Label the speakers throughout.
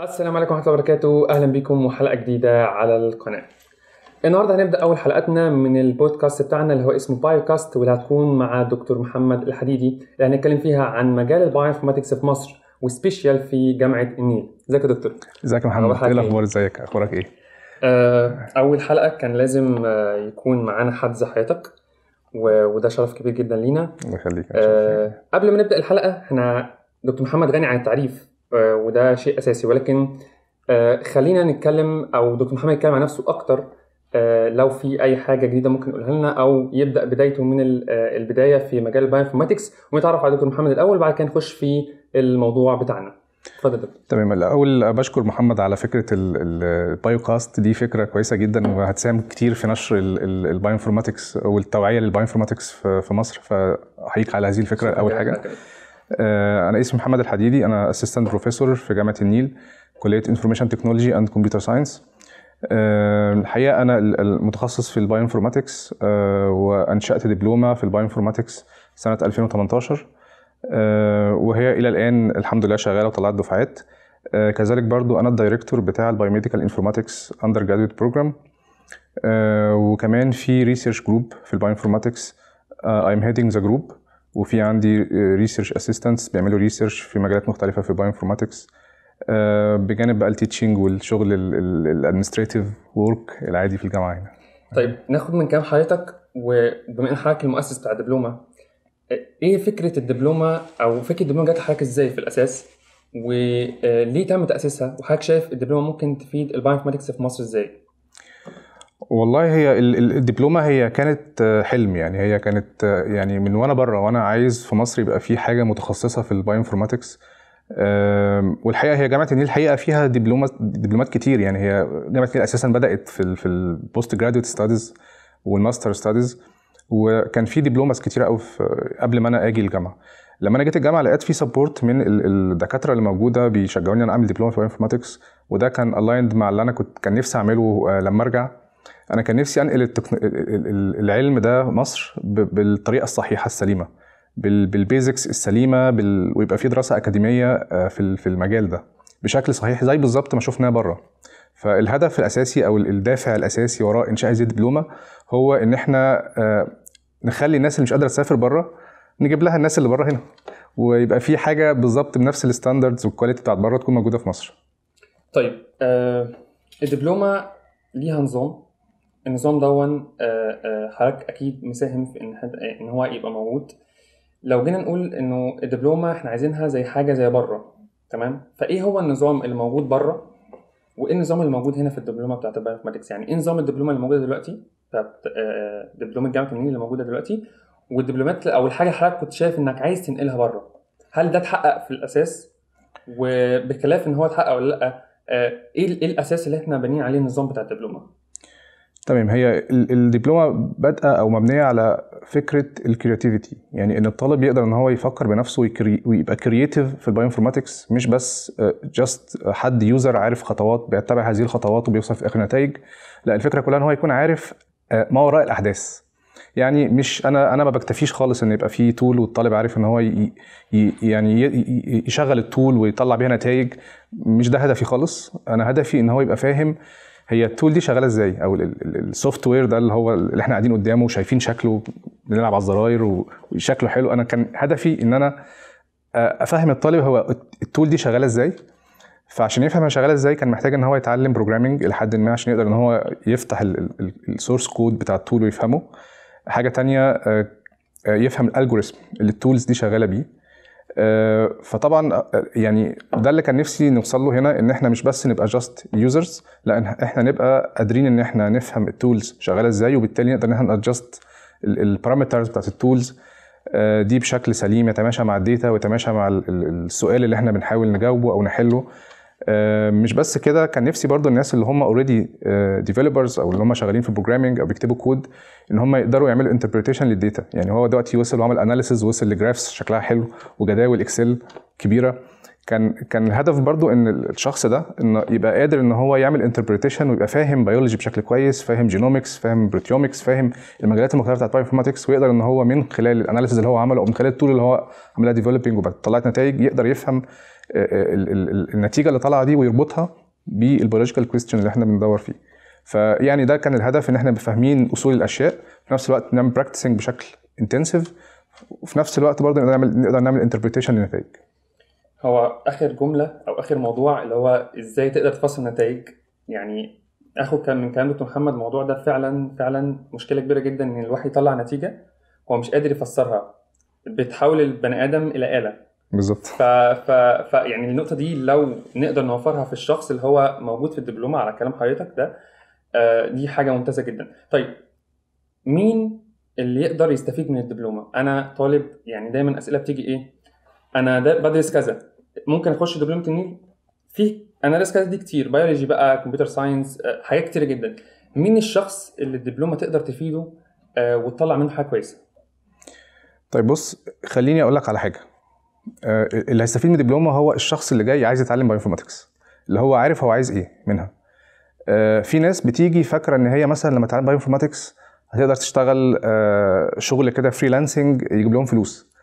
Speaker 1: السلام عليكم ورحمة الله وبركاته، أهلا بكم وحلقة جديدة على القناة. النهارده هنبدأ أول حلقاتنا من البودكاست بتاعنا اللي هو اسمه بايوكاست واللي هتكون مع دكتور محمد الحديدي اللي هنتكلم فيها عن مجال البايوانفورماتكس في مصر وسبيشال في جامعة النيل. ازيك يا دكتور؟ ازيك يا محمد؟ ايه الأخبار؟ إيه؟ ازيك؟ أخبارك إيه؟ آه، أول حلقة كان لازم آه، يكون معانا حد زي حياتك وده شرف كبير جدا لينا. الله يخليك. آه، قبل ما نبدأ الحلقة احنا دكتور محمد غني عن التعريف آه، وده شيء اساسي ولكن آه، خلينا نتكلم او دكتور محمد يتكلم عن نفسه اكتر آه، لو في اي حاجه جديده ممكن يقولها لنا او يبدا بدايته من البدايه في مجال البايوانفورماتكس ونتعرف على دكتور محمد الاول وبعد كده نخش في الموضوع بتاعنا اتفضل
Speaker 2: تمام الاول بشكر محمد على فكره البايوكاست دي فكره كويسه جدا وهتساهم كتير في نشر البايو انفورماتكس والتوعيه للبايو انفورماتكس في مصر فاحييك على هذه الفكره اول حاجه آه، انا اسمي محمد الحديدي انا اسيستنت بروفيسور في جامعه النيل كليه انفورميشن تكنولوجي اند كمبيوتر ساينس الحقيقه انا المتخصص في البايو انفورماتكس آه، وانشات دبلومه في البايو انفورماتكس سنه 2018 آه، وهي الى الان الحمد لله شغاله وطلعت دفعات كذلك برضو انا الدايركتور بتاع البايوميديكال انفورماتكس اندر جرادويت بروجرام وكمان في ريسيرش جروب في البايو انفورماتكس ايم هيدنج ذا جروب وفي عندي ريسيرش آه، اسيستنتس بيعملوا ريسيرش في مجالات مختلفه في بايو انفورماتكس آه، بجانب بقى التيتشنج والشغل الادمنستريتيف ورك العادي في الجامعه هنا
Speaker 1: طيب ناخد من كلام حضرتك وبما ان حضرتك المؤسس بتاع الدبلومه آه، ايه فكره الدبلومه او فكره الدبلومه جت لحضرتك ازاي في الاساس وليه تم تاسيسها وحضرتك شايف الدبلومه ممكن تفيد البايو انفورماتكس في مصر ازاي؟
Speaker 2: والله هي الدبلومه هي كانت آه، حلم يعني هي كانت آه، يعني من وانا بره وانا عايز في مصر يبقى في حاجه متخصصه في البايو انفورماتكس والحقيقه هي جامعه النيل الحقيقه فيها دبلومات دبلومات كتير يعني هي جامعه النيل اساسا بدات في في البوست جرادويت ستاديز والماستر ستاديز وكان في دبلومات كتير قوي قبل ما انا اجي الجامعه لما انا جيت الجامعه لقيت في سبورت من الدكاتره اللي موجوده بيشجعوني انا اعمل دبلومه في انفورماتكس وده كان الايند مع اللي انا كنت كان نفسي اعمله آه، لما ارجع انا كان نفسي انقل التكن... العلم ده مصر بالطريقه الصحيحه السليمه بالبيزكس السليمه بال... ويبقى في دراسه اكاديميه آه، في في المجال ده بشكل صحيح زي بالظبط ما شفناه بره فالهدف الاساسي او الدافع الاساسي وراء انشاء هذه الدبلومه هو ان احنا آه، نخلي الناس اللي مش قادره تسافر بره نجيب لها الناس اللي بره هنا ويبقى في حاجه بالظبط بنفس الستاندردز والكواليتي بتاعت بره تكون موجوده في مصر.
Speaker 1: طيب آه الدبلومه ليها نظام النظام دون آه، آه، حضرتك اكيد مساهم في ان ان هو يبقى موجود لو جينا نقول انه الدبلومه احنا عايزينها زي حاجه زي بره تمام فايه هو النظام اللي موجود بره وايه النظام اللي موجود هنا في الدبلومه بتاعت البايوماتكس يعني ايه نظام الدبلومه اللي موجوده دلوقتي بتاعت آه، دبلومه جامعه المنين اللي موجوده دلوقتي والدبلومات او الحاجه اللي حضرتك كنت شايف انك عايز تنقلها بره هل ده اتحقق في الاساس وبخلاف ان هو اتحقق ولا لا إيه, ايه الاساس اللي احنا بانيين عليه النظام بتاع الدبلومه
Speaker 2: تمام هي الدبلومه بادئه او مبنيه على فكره الكرياتيفيتي يعني ان الطالب يقدر ان هو يفكر بنفسه ويبقى كرياتيف في البايوانفورماتكس مش بس جاست آه، حد يوزر عارف خطوات بيتبع هذه الخطوات وبيوصل في اخر نتائج لا الفكره كلها ان هو يكون عارف آه، ما وراء الاحداث يعني مش انا انا ما بكتفيش خالص ان يبقى في تول والطالب عارف ان هو ي ي يعني يشغل التول ويطلع بيها نتائج مش ده هدفي خالص انا هدفي ان هو يبقى فاهم هي التول دي شغاله ازاي او السوفت وير ده اللي هو اللي احنا قاعدين قدامه وشايفين شكله بنلعب على الزراير وشكله حلو انا كان هدفي ان انا افهم الطالب هو التول دي شغاله ازاي فعشان يفهم شغاله ازاي كان محتاج ان هو يتعلم بروجرامنج لحد ما عشان يقدر ان هو يفتح السورس كود بتاع التول ويفهمه حاجه تانية يفهم الالجوريزم اللي التولز دي شغاله بيه آه، فطبعا آه، يعني ده اللي كان نفسي نوصل له هنا ان احنا مش بس نبقى جاست يوزرز لا احنا نبقى قادرين ان احنا نفهم التولز شغاله ازاي وبالتالي نقدر ان احنا نادجست البارامترز بتاعت التولز آه، دي بشكل سليم يتماشى مع الداتا ويتماشى مع السؤال اللي احنا بنحاول نجاوبه او نحله آه، مش بس كده كان نفسي برضو الناس اللي هم اوريدي آه، ديفلوبرز او اللي هم شغالين في بروجرامنج او بيكتبوا كود ان هم يقدروا يعملوا انتربريتيشن للديتا يعني هو دلوقتي وصل وعمل اناليسز وصل لجرافس شكلها حلو وجداول اكسل كبيره كان كان الهدف برضو ان الشخص ده انه يبقى قادر ان هو يعمل انتربريتيشن ويبقى فاهم بيولوجي بشكل كويس فاهم جينومكس فاهم بروتيومكس فاهم المجالات المختلفه بتاعت بايوانفورماتكس ويقدر ان هو من خلال الاناليسز اللي هو عمله او من خلال التول اللي هو عملها ديفلوبينج وطلعت نتائج يقدر يفهم النتيجه اللي طالعه دي ويربطها بالبيولوجيكال كويستشن اللي احنا بندور فيه فيعني ده كان الهدف ان احنا فاهمين اصول الاشياء في نفس الوقت نعمل براكتسنج بشكل انتنسيف وفي نفس الوقت برضه نقدر نعمل نقدر نعمل انتربريتيشن للنتائج
Speaker 1: هو اخر جمله او اخر موضوع اللي هو ازاي تقدر تفصل النتائج يعني اخد كان من كلام دكتور محمد الموضوع ده فعلا فعلا مشكله كبيره جدا ان الواحد يطلع نتيجه هو مش قادر يفسرها بتحول البني ادم الى اله بالظبط ف... ف... ف يعني النقطه دي لو نقدر نوفرها في الشخص اللي هو موجود في الدبلومه على كلام حضرتك ده آه، دي حاجه ممتازه جدا طيب مين اللي يقدر يستفيد من الدبلومه انا طالب يعني دايما اسئله بتيجي ايه انا بدرس كذا ممكن اخش دبلومه النيل في انا درس كذا دي كتير بيولوجي بقى كمبيوتر ساينس آه، حاجات كتير جدا مين الشخص اللي الدبلومه تقدر تفيده آه، وتطلع منه حاجه كويسه
Speaker 2: طيب بص خليني اقول لك على حاجه آه، اللي هيستفيد من الدبلومه هو الشخص اللي جاي عايز يتعلم باي انفورماتكس اللي هو عارف هو عايز ايه منها آه، في ناس بتيجي فاكره ان هي مثلا لما تتعلم باي انفورماتكس هتقدر تشتغل آه، شغل كده فريلانسنج يجيب لهم فلوس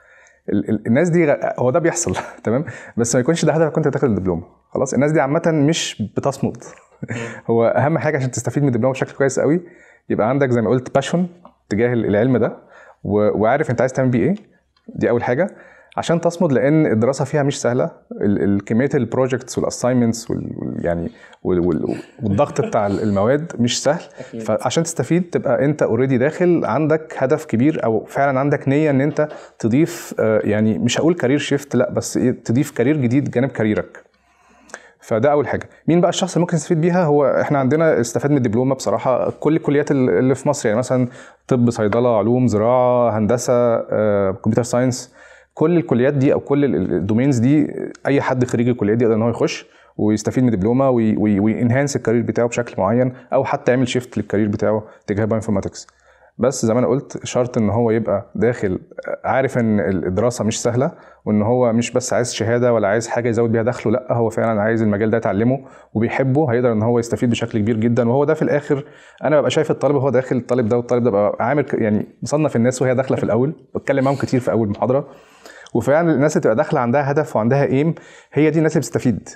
Speaker 2: الناس دي هو ده بيحصل تمام بس ما يكونش ده هدفك وانت تاخد الدبلومه خلاص الناس دي عامه مش بتصمد هو اهم حاجه عشان تستفيد من الدبلومه بشكل كويس قوي يبقى عندك زي ما قلت باشون تجاه العلم ده وعارف انت عايز تعمل بيه ايه دي اول حاجه عشان تصمد لان الدراسه فيها مش سهله كميه البروجكتس والاساينمنتس يعني والضغط بتاع المواد مش سهل فعشان تستفيد تبقى انت اوريدي داخل عندك هدف كبير او فعلا عندك نيه ان انت تضيف آه، يعني مش هقول كارير شيفت لا بس إيه، تضيف كارير جديد جانب كاريرك فده اول حاجه مين بقى الشخص اللي ممكن يستفيد بيها هو احنا عندنا استفاد من الدبلومه بصراحه كل الكليات اللي في مصر يعني مثلا طب صيدله علوم زراعه هندسه كمبيوتر آه، ساينس كل الكليات دي او كل الدومينز دي اي حد خريج الكليات دي يقدر ان هو يخش ويستفيد من دبلومه وينهانس الكارير بتاعه بشكل معين او حتى يعمل شيفت للكارير بتاعه تجاه باي انفورماتكس بس زي ما انا قلت شرط ان هو يبقى داخل عارف ان الدراسه مش سهله وان هو مش بس عايز شهاده ولا عايز حاجه يزود بيها دخله لا هو فعلا عايز المجال ده يتعلمه وبيحبه هيقدر ان هو يستفيد بشكل كبير جدا وهو ده في الاخر انا ببقى شايف الطالب هو داخل الطالب ده والطالب ده ببقى عامل يعني مصنف الناس وهي داخله في الاول بتكلم معاهم كتير في اول محاضره وفعلا الناس اللي بتبقى داخله عندها هدف وعندها ايم هي دي الناس اللي بتستفيد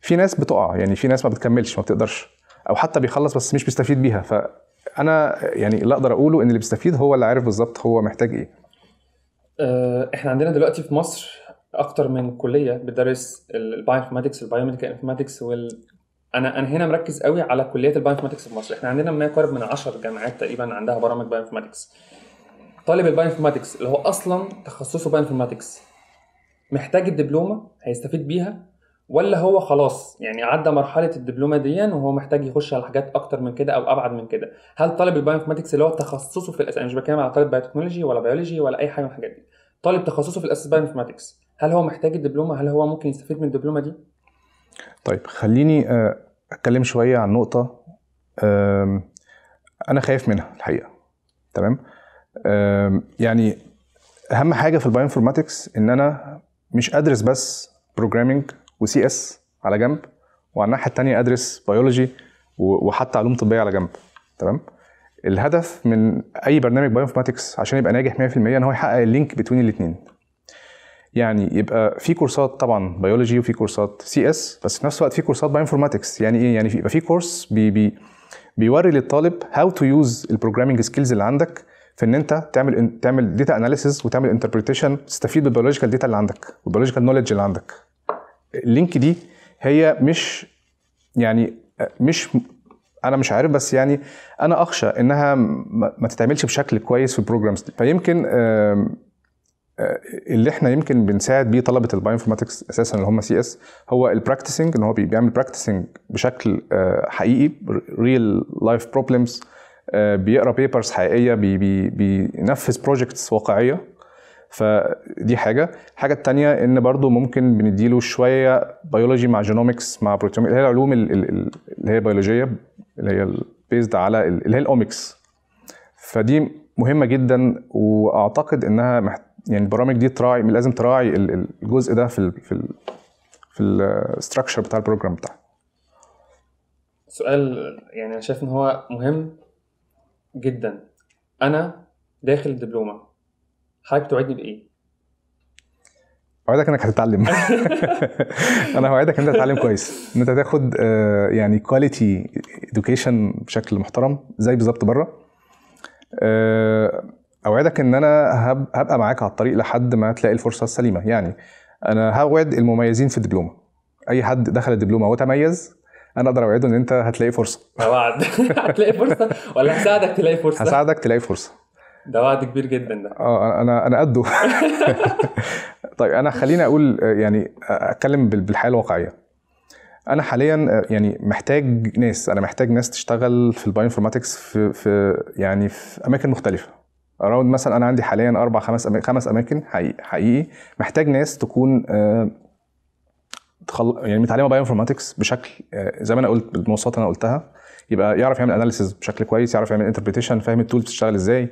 Speaker 2: في ناس بتقع يعني في ناس ما بتكملش ما بتقدرش او حتى بيخلص بس مش بيستفيد بيها فانا يعني اللي اقدر اقوله ان اللي بيستفيد هو اللي عارف بالظبط هو محتاج ايه
Speaker 1: آه، احنا عندنا دلوقتي في مصر اكتر من كليه بتدرس البايوانفورماتكس والبايوميديكال انفورماتكس وال انا انا هنا مركز قوي على كليات البايوانفورماتكس في مصر احنا عندنا ما يقارب من 10 جامعات تقريبا عندها برامج بايوانفورماتكس طالب الباينفورماتكس اللي هو اصلا تخصصه باينفورماتكس محتاج الدبلومه هيستفيد بيها ولا هو خلاص يعني عدى مرحله الدبلومه دي وهو محتاج يخش على حاجات اكتر من كده او ابعد من كده هل طالب الباينفورماتكس اللي هو تخصصه في الاساس انا مش بتكلم على طالب بايوتكنولوجي ولا بيولوجي ولا اي حاجه من الحاجات دي طالب تخصصه في الاساس بايوانفورماتكس هل هو محتاج الدبلومه هل هو ممكن يستفيد من الدبلومه دي
Speaker 2: طيب خليني آه، اتكلم شويه عن نقطه انا خايف منها الحقيقه تمام يعني اهم حاجه في البايو انفورماتكس ان انا مش ادرس بس بروجرامنج وسي اس على جنب وعلى الناحيه الثانيه ادرس بيولوجي وحتى علوم طبيه على جنب تمام الهدف من اي برنامج بايو انفورماتكس عشان يبقى ناجح 100% ان هو يحقق اللينك بين الاثنين يعني يبقى في كورسات طبعا بيولوجي وفي كورسات سي اس بس في نفس الوقت في كورسات بايو انفورماتكس يعني ايه يعني يبقى في كورس بي بي بيوري للطالب هاو تو يوز البروجرامنج سكيلز اللي عندك في ان انت تعمل تعمل داتا اناليسيز وتعمل انتربريتيشن تستفيد بالبيولوجيكال داتا اللي عندك والبيولوجيكال نوليدج اللي عندك اللينك دي هي مش يعني مش انا مش عارف بس يعني انا اخشى انها ما تتعملش بشكل كويس في البروجرامز دي فيمكن آه، اللي احنا يمكن بنساعد بيه طلبه البايو انفورماتكس اساسا اللي هم سي اس هو البراكتسنج ان هو بيعمل براكتسنج بشكل آه، حقيقي ريل لايف بروبلمز آه، بيقرا بيبرز حقيقيه بي بي بينفذ بروجكتس واقعيه فدي حاجه الحاجه الثانيه ان برضو ممكن بنديله شويه بيولوجي مع جينومكس مع بروتوميك اللي هي العلوم اللي هي بيولوجيه اللي هي بيزد على اللي هي الاومكس فدي مهمه جدا واعتقد انها محت... يعني البرامج دي تراعي لازم تراعي الجزء ده في الـ في الـ في الاستراكشر بتاع البروجرام بتاعها
Speaker 1: سؤال يعني انا شايف ان هو مهم جدا انا داخل الدبلومه حضرتك توعدني بايه
Speaker 2: اوعدك انك هتتعلم انا هوعدك ان انت هتتعلم كويس ان انت هتاخد آه، يعني كواليتي اديوكيشن بشكل محترم زي بالظبط بره آه، اوعدك ان انا هبقى معاك على الطريق لحد ما تلاقي الفرصه السليمه يعني انا هوعد المميزين في الدبلومه اي حد دخل الدبلومه وتميز انا اقدر اوعده ان انت هتلاقي فرصه
Speaker 1: ده وعد هتلاقي فرصه ولا هساعدك تلاقي
Speaker 2: فرصه هساعدك تلاقي فرصه
Speaker 1: ده وعد كبير جدا ده
Speaker 2: اه انا انا قده طيب انا خليني اقول يعني اتكلم بالحياه الواقعيه انا حاليا يعني محتاج ناس انا محتاج ناس تشتغل في انفورماتكس في في يعني في اماكن مختلفه اراوند مثلا انا عندي حاليا اربع خمس أماكن خمس اماكن حقيقي, حقيقي محتاج ناس تكون آه، تخل... يعني متعلمه بايو انفورماتكس بشكل آه، زي ما انا قلت بالمواصفات انا قلتها يبقى يعرف يعمل اناليسيز بشكل كويس يعرف يعمل انتربريتيشن فاهم التول بتشتغل ازاي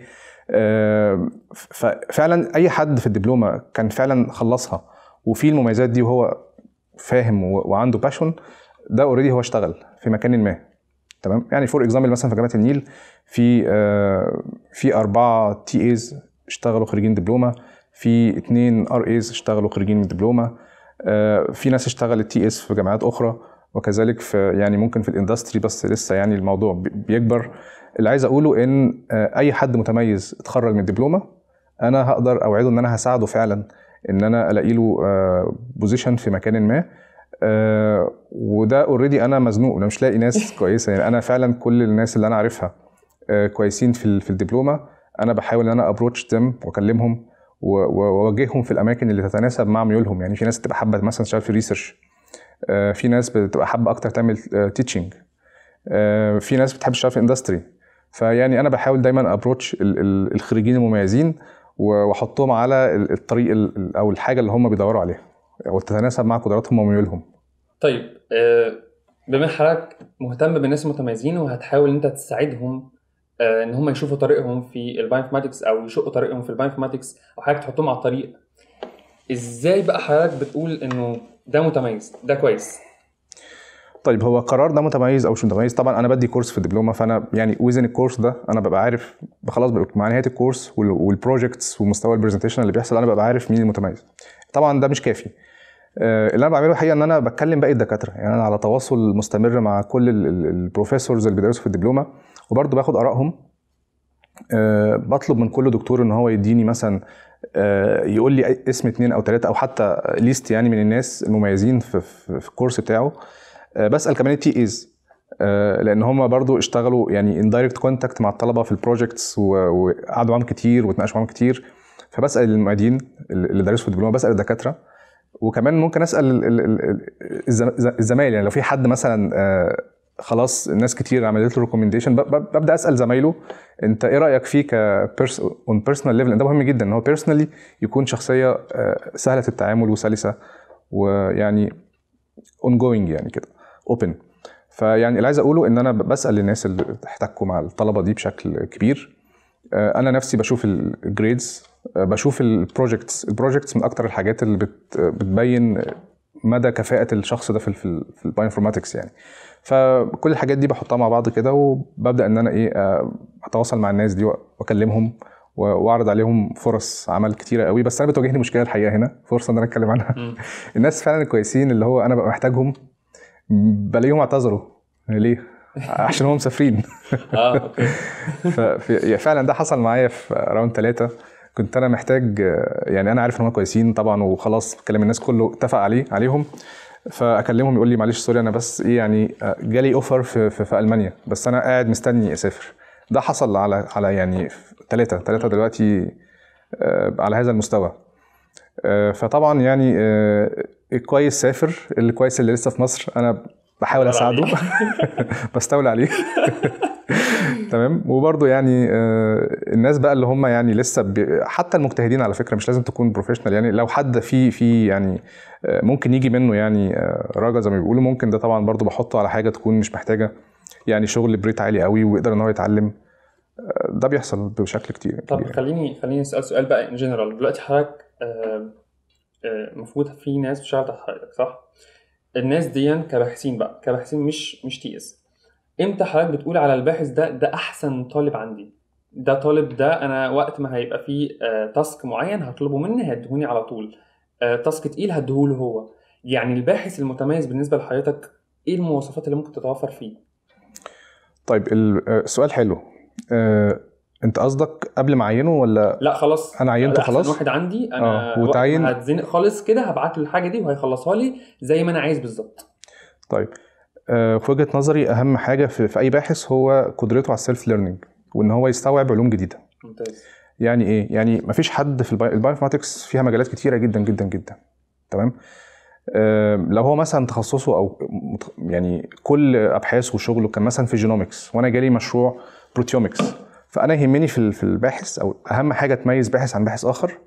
Speaker 2: ففعلا اي حد في الدبلومه كان فعلا خلصها وفي المميزات دي وهو فاهم وعنده باشون ده اوريدي هو اشتغل في مكان ما تمام يعني فور اكزامبل مثلا في جامعه النيل في آه، في اربعه تي ايز اشتغلوا خريجين دبلومه في اثنين ار ايز اشتغلوا خريجين من دبلومه آه، في ناس اشتغلت تي اس في جامعات اخرى وكذلك في يعني ممكن في الاندستري بس لسه يعني الموضوع بيكبر اللي عايز اقوله ان آه، اي حد متميز اتخرج من الدبلومه انا هقدر اوعده ان انا هساعده فعلا ان انا الاقي له بوزيشن آه، في مكان ما وده اوريدي انا مزنوق انا مش لاقي ناس كويسه يعني انا فعلا كل الناس اللي انا عارفها كويسين في الدبلومه انا بحاول ان انا ابروتش ديم واكلمهم ووجههم في الاماكن اللي تتناسب مع ميولهم يعني في ناس بتبقى حابه مثلا تشتغل في ريسيرش آه، في ناس بتبقى حابه اكتر تعمل تيتشنج آه، آه، في ناس بتحب تشتغل في اندستري فيعني انا بحاول دايما ابروتش الخريجين المميزين واحطهم على الطريق او الحاجه اللي هم بيدوروا عليها وتتناسب مع قدراتهم وميولهم
Speaker 1: طيب بما حضرتك مهتم بالناس المتميزين وهتحاول انت تساعدهم آه، ان هم يشوفوا طريقهم في الباينفورماتكس او يشقوا طريقهم في الباينفورماتكس او حضرتك تحطهم على الطريق ازاي بقى حضرتك بتقول انه ده متميز ده كويس
Speaker 2: طيب هو قرار ده متميز او مش متميز طبعا انا بدي كورس في الدبلومه فانا يعني وزن الكورس ده انا ببقى عارف خلاص مع نهايه الكورس والبروجكتس ومستوى البرزنتيشن اللي بيحصل انا ببقى عارف مين المتميز طبعا ده مش كافي آه، اللي انا بعمله الحقيقه ان انا بتكلم باقي الدكاتره يعني انا على تواصل مستمر مع كل البروفيسورز اللي بيدرسوا في الدبلومه وبرضه باخد ارائهم آه، بطلب من كل دكتور ان هو يديني مثلا آه، يقول لي اسم اتنين او تلاته او حتى ليست يعني من الناس المميزين في, في, الكورس بتاعه آه، بسال كمان التي ايز لان هم برضو اشتغلوا يعني ان دايركت كونتاكت مع الطلبه في البروجكتس وقعدوا معاهم كتير واتناقشوا معاهم كتير فبسال المعيدين اللي درسوا في الدبلومه بسال الدكاتره وكمان ممكن اسال الزمايل يعني لو في حد مثلا خلاص ناس كتير عملت له ريكومنديشن ببدا اسال زمايله انت ايه رايك فيه ك اون بيرسونال ليفل ده مهم جدا ان هو بيرسونالي يكون شخصيه آه، سهله التعامل وسلسه ويعني اون جوينج يعني كده اوبن فيعني اللي عايز اقوله ان انا بسال الناس اللي احتكوا مع الطلبه دي بشكل كبير آه، انا نفسي بشوف الجريدز آه، بشوف البروجكتس البروجكتس من اكتر الحاجات اللي بتبين مدى كفاءه الشخص ده في الباينفورماتكس انفورماتكس يعني فكل الحاجات دي بحطها مع بعض كده وببدا ان انا ايه آه، اتواصل مع الناس دي واكلمهم واعرض عليهم فرص عمل كتيره قوي بس انا بتواجهني مشكله الحقيقه هنا فرصه ان انا اتكلم عنها الناس فعلا الكويسين اللي هو انا ببقى محتاجهم بلاقيهم اعتذروا يعني ليه؟ عشان هم مسافرين اه اوكي فعلا ده حصل معايا في راوند ثلاثه كنت انا محتاج يعني انا عارف ان هم كويسين طبعا وخلاص كلام الناس كله اتفق عليه عليهم فاكلمهم يقول لي معلش سوري انا بس ايه يعني آه، جالي اوفر في, في, في المانيا بس انا قاعد مستني اسافر ده حصل على على يعني ثلاثه ثلاثه دلوقتي آه، على هذا المستوى آه، فطبعا يعني الكويس سافر الكويس اللي لسه في مصر انا بحاول اساعده بستولى عليه تمام وبرضه يعني آه، الناس بقى اللي هم يعني لسه حتى المجتهدين على فكره مش لازم تكون بروفيشنال يعني لو حد في في يعني آه، ممكن يجي منه يعني آه، رجا زي ما بيقولوا ممكن ده طبعا برضه بحطه على حاجه تكون مش محتاجه يعني شغل بريت عالي قوي ويقدر ان هو يتعلم ده بيحصل بشكل كتير طب كبير.
Speaker 1: خليني خليني اسال سؤال بقى ان جنرال دلوقتي حضرتك المفروض في ناس بتشتغل تحت حضرتك صح؟ الناس دي كباحثين بقى كباحثين مش مش تي اس امتى حضرتك بتقول على الباحث ده ده احسن طالب عندي ده طالب ده انا وقت ما هيبقى فيه تاسك آه، معين هطلبه مني هيديهوني على طول تاسك آه، تقيل هديهوله هو يعني الباحث المتميز بالنسبه لحضرتك ايه المواصفات اللي ممكن تتوفر فيه
Speaker 2: طيب السؤال آه، حلو أه انت قصدك قبل ما اعينه ولا لا خلاص انا عينته خلاص واحد عندي انا آه. وتعين هتزنق
Speaker 1: خالص كده هبعت له الحاجه دي وهيخلصها لي زي ما انا عايز بالظبط
Speaker 2: طيب آه، في وجهه نظري اهم حاجه في, في اي باحث هو قدرته على السيلف ليرنينج وان هو يستوعب علوم جديده ممتاز يعني ايه يعني مفيش حد في البايوماتكس فيها مجالات كتيره جدا جدا جدا تمام لو هو مثلا تخصصه او يعني كل ابحاثه وشغله كان مثلا في جينومكس وانا جالي مشروع بروتيومكس فانا يهمني في في الباحث او اهم حاجه تميز باحث عن باحث اخر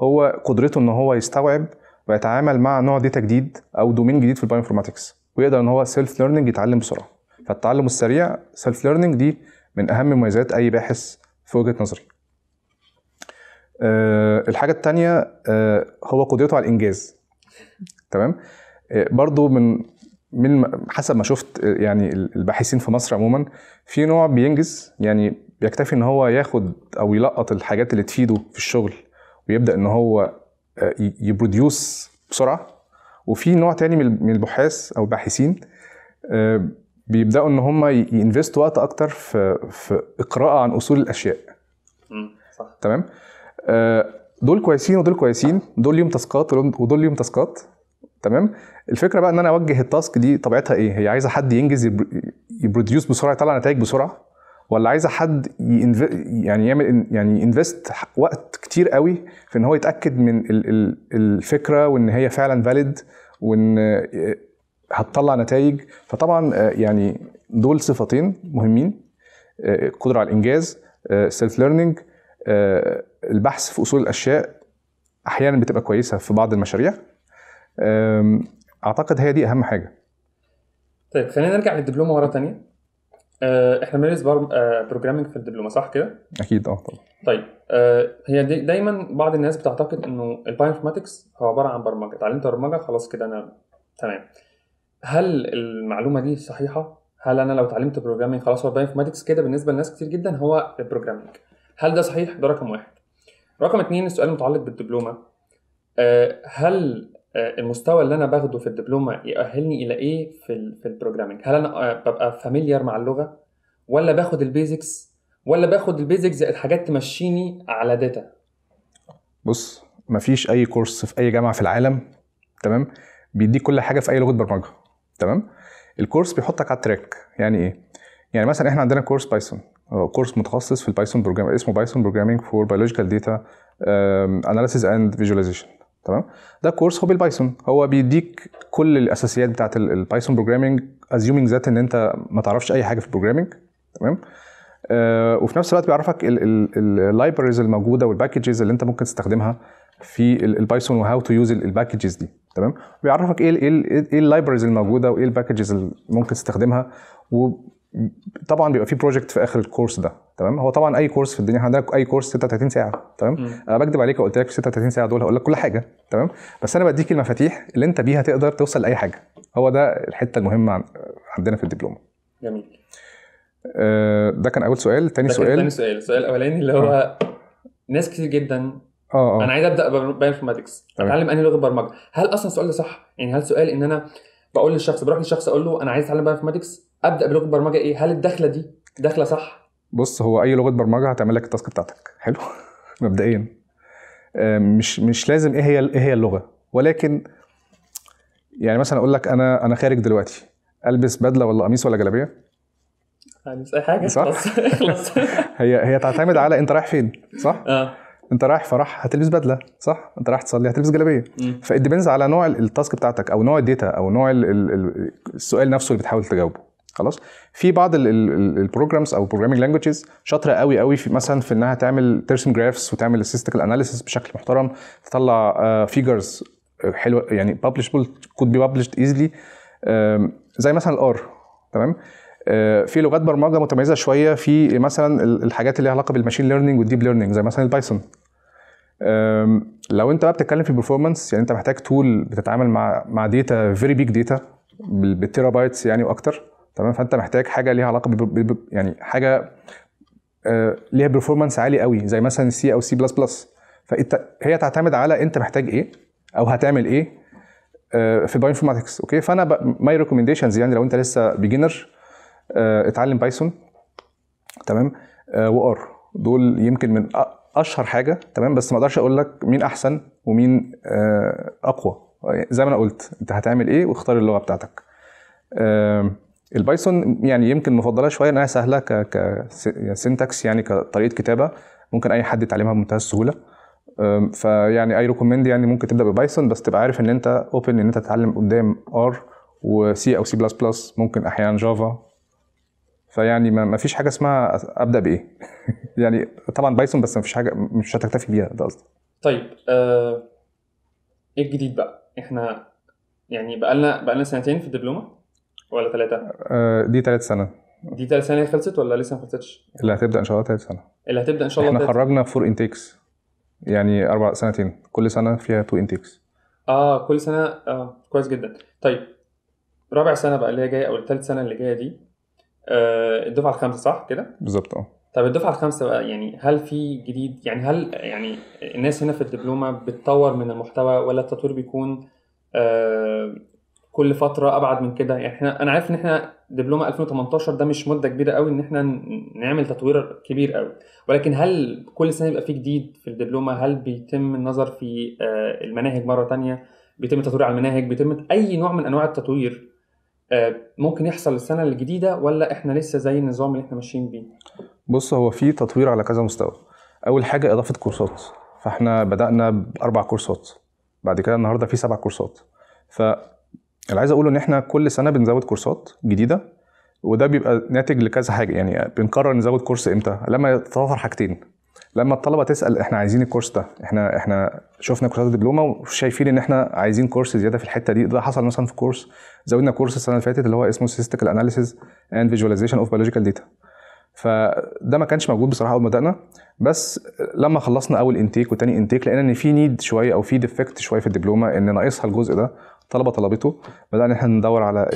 Speaker 2: هو قدرته ان هو يستوعب ويتعامل مع نوع داتا جديد او دومين جديد في البايو انفورماتكس ويقدر ان هو سيلف ليرنينج يتعلم بسرعه فالتعلم السريع سيلف ليرنينج دي من اهم مميزات اي باحث في وجهه نظري أه الحاجه الثانيه أه هو قدرته على الانجاز تمام أه برضو من من حسب ما شفت آه، يعني الباحثين في مصر عموما في نوع بينجز يعني بيكتفي ان هو ياخد او يلقط الحاجات اللي تفيده في الشغل ويبدا ان هو آه، يبروديوس بسرعه وفي نوع تاني من البحاث او الباحثين آه، بيبداوا ان هم ينفست وقت اكتر في في قراءه عن اصول الاشياء صح. تمام آه، دول كويسين ودول كويسين دول ليهم تاسكات ودول ليهم تاسكات تمام الفكره بقى ان انا اوجه التاسك دي طبيعتها ايه هي عايزه حد ينجز يبروديوس بسرعه يطلع نتائج بسرعه ولا عايزه حد يعني يعمل يعني انفست وقت كتير قوي في ان هو يتاكد من الفكره وان هي فعلا فاليد وان هتطلع نتائج فطبعا يعني دول صفتين مهمين القدره على الانجاز سيلف ليرنينج البحث في اصول الاشياء احيانا بتبقى كويسه في بعض المشاريع آمم، اعتقد هي دي اهم حاجه
Speaker 1: طيب خلينا نرجع للدبلومه مره ثانيه آه، احنا بندرس بروجرامنج آه، في الدبلومه صح كده؟ اكيد اه طبعا طيب آه، هي دي دايما بعض الناس بتعتقد انه البايوانفورماتكس هو عباره عن برمجه اتعلمت برمجه خلاص كده انا تمام هل المعلومه دي صحيحه؟ هل انا لو اتعلمت بروجرامنج خلاص هو البايوانفورماتكس كده بالنسبه لناس كتير جدا هو البروجرامنج هل ده صحيح؟ ده رقم واحد رقم اتنين السؤال المتعلق بالدبلومه هل آه، المستوى اللي انا باخده في الدبلومه يأهلني الى ايه في في البروجرامنج هل انا آه، ببقى فاميليار مع اللغه ولا باخد البيزكس ولا باخد البيزكس زائد حاجات تمشيني على داتا
Speaker 2: بص مفيش اي كورس في اي جامعه في العالم تمام بيديك كل حاجه في اي لغه برمجه تمام الكورس بيحطك على التراك يعني ايه يعني مثلا احنا عندنا كورس بايثون كورس متخصص في البايثون بروجرام اسمه بايثون بروجرامينج فور بيولوجيكال داتا اناليسيز اند فيجواليزيشن تمام ده كورس هو بالبايثون هو بيديك كل الاساسيات بتاعت البايثون بروجرامنج ازيومنج ذات ان انت ما تعرفش اي حاجه في البروجرامنج تمام آه وفي نفس الوقت بيعرفك اللايبرز الموجوده والباكجز اللي انت ممكن تستخدمها في البايثون وهاو تو يوز الباكجز دي تمام بيعرفك ايه ايه اللايبرز الموجوده وايه الباكجز اللي ممكن تستخدمها طبعا بيبقى في بروجكت في اخر الكورس ده تمام هو طبعا اي كورس في الدنيا عندنا اي كورس 36 ساعه تمام انا بكدب عليك وقلت لك في 36 ساعه دول هقول لك كل حاجه تمام بس انا بديك المفاتيح اللي انت بيها تقدر توصل لاي حاجه هو ده الحته المهمه عندنا في الدبلومه جميل آه، ده كان اول سؤال تاني سؤال تاني سؤال
Speaker 1: السؤال الاولاني اللي هو آه. ناس كتير جدا اه, آه. انا عايز ابدا بانفورماتكس اتعلم انهي لغه برمجه هل اصلا السؤال ده صح يعني هل سؤال ان انا بقول للشخص بروح للشخص اقول له انا عايز اتعلم بانفورماتكس ابدا بلغه برمجه ايه هل الدخله دي داخله صح
Speaker 2: بص هو اي لغه برمجه هتعمل لك التاسك بتاعتك حلو مبدئيا آه، مش مش لازم ايه هي ايه هي اللغه ولكن يعني مثلا اقول لك انا انا خارج دلوقتي البس بدله ولا قميص ولا جلابيه
Speaker 1: البس اي حاجه صح خلاص
Speaker 2: هي هي تعتمد على انت رايح فين صح اه انت رايح فرح هتلبس بدله صح انت رايح تصلي هتلبس جلابيه فالديبينز على نوع التاسك بتاعتك او نوع الداتا او نوع الـ الـ السؤال نفسه اللي بتحاول تجاوبه خلاص في بعض البروجرامز او بروجرامينج لانجويجز شاطره قوي قوي في مثلا في انها تعمل ترسم جرافس وتعمل statistical اناليسيس بشكل محترم تطلع فيجرز آه، آه، حلوه يعني publishable كود بي published ايزلي زي مثلا الار تمام آه، في لغات برمجه متميزه شويه في مثلا الحاجات اللي ليها علاقه بالماشين ليرنينج والديب ليرنينج زي مثلا البايثون لو انت بقى بتتكلم في برفورمانس يعني انت محتاج تول بتتعامل مع مع داتا فيري بيج داتا بالتيرابايتس يعني واكتر تمام فانت محتاج حاجه ليها علاقه ببب يعني حاجه آه ليها برفورمانس عالي قوي زي مثلا سي او سي بلس بلس فانت هي تعتمد على انت محتاج ايه او هتعمل ايه آه في انفورماتكس اوكي فانا ماي ريكومنديشنز يعني لو انت لسه بيجنر آه اتعلم بايثون تمام آه، وار دول يمكن من اشهر حاجه تمام بس ما اقدرش اقول لك مين احسن ومين آه، اقوى زي ما انا قلت انت هتعمل ايه واختار اللغه بتاعتك البايثون يعني يمكن مفضله شويه انها سهله ك ك سنتكس يعني, يعني كطريقه كتابه ممكن اي حد يتعلمها بمنتهى السهوله فيعني اي ريكومند يعني ممكن تبدا ببايثون بس تبقى عارف ان انت اوبن ان انت تتعلم قدام ار وسي او سي بلس بلس ممكن احيانا جافا فيعني ما فيش حاجه اسمها ابدا بايه يعني طبعا بايثون بس ما فيش حاجه مش هتكتفي بيها ده قصدي
Speaker 1: طيب آه... ايه الجديد بقى احنا يعني بقى لنا بقى لنا سنتين في الدبلومه ولا ثلاثة؟
Speaker 2: آه، دي ثالث سنة
Speaker 1: دي ثالث سنة خلصت ولا لسه ما خلصتش؟
Speaker 2: اللي هتبدأ إن شاء الله ثالث سنة
Speaker 1: اللي هتبدأ إن شاء الله احنا
Speaker 2: خرجنا فور انتيكس يعني أربع سنتين كل سنة فيها تو انتيكس
Speaker 1: اه كل سنة اه كويس جدا طيب رابع سنة بقى اللي هي جاية أو الثالث سنة اللي جاية دي آه الدفعة الخامسة صح كده؟ بالظبط اه طب الدفعه الخامسه بقى يعني هل في جديد يعني هل يعني الناس هنا في الدبلومه بتطور من المحتوى ولا التطوير بيكون آه كل فتره ابعد من كده يعني احنا انا عارف ان احنا دبلومه 2018 ده مش مده كبيره قوي ان احنا نعمل تطوير كبير قوي ولكن هل كل سنه يبقى في جديد في الدبلومه هل بيتم النظر في آه، المناهج مره تانية بيتم التطوير على المناهج بيتم اي نوع من انواع التطوير آه، ممكن يحصل السنه الجديده ولا احنا لسه زي النظام اللي احنا ماشيين بيه
Speaker 2: بص هو في تطوير على كذا مستوى اول حاجه اضافه كورسات فاحنا بدانا باربع كورسات بعد كده النهارده في سبع كورسات ف اللي عايز اقوله ان احنا كل سنه بنزود كورسات جديده وده بيبقى ناتج لكذا حاجه يعني بنقرر نزود كورس امتى لما يتوفر حاجتين لما الطلبه تسال احنا عايزين الكورس ده احنا احنا شفنا كورسات الدبلومه وشايفين ان احنا عايزين كورس زياده في الحته دي ده حصل مثلا في كورس زودنا كورس السنه اللي فاتت اللي هو اسمه سيستيكال اناليسيز اند فيجواليزيشن اوف بيولوجيكال داتا فده ما كانش موجود بصراحه اول ما بدانا بس لما خلصنا اول انتيك وتاني انتيك لقينا ان في نيد شويه او في ديفكت شويه في الدبلومه ان ناقصها الجزء ده طلبه طلبته بدانا احنا ندور على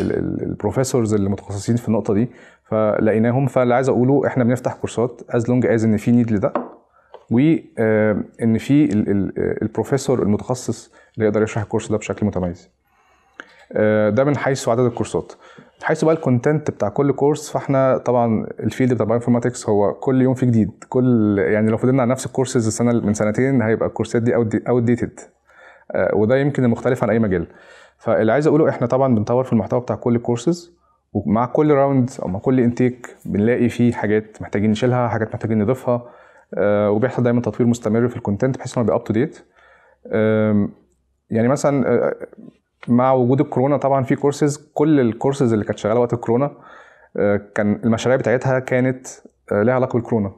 Speaker 2: البروفيسورز اللي متخصصين في النقطه دي فلقيناهم فاللي عايز اقوله احنا بنفتح كورسات از لونج از ان في نيد لده وان آه، في البروفيسور المتخصص اللي يقدر يشرح الكورس ده بشكل متميز آه، ده من حيث عدد الكورسات حيث بقى الكونتنت بتاع كل كورس فاحنا طبعا الفيلد بتاع بايوانفورماتكس هو كل يوم في جديد كل يعني لو فضلنا على نفس الكورسز السنه من سنتين هيبقى الكورسات دي اوت آه، ديتد وده يمكن المختلف عن اي مجال فاللي عايز اقوله احنا طبعا بنطور في المحتوى بتاع كل الكورسز ومع كل راوند او مع كل انتيك بنلاقي فيه حاجات محتاجين نشيلها حاجات محتاجين نضيفها آه، وبيحصل دايما تطوير مستمر في الكونتنت بحيث انه يبقى اب تو ديت يعني مثلا آه، مع وجود الكورونا طبعا في كورسز كل الكورسز اللي كانت شغاله وقت الكورونا آه، كان المشاريع بتاعتها كانت لها علاقه بالكورونا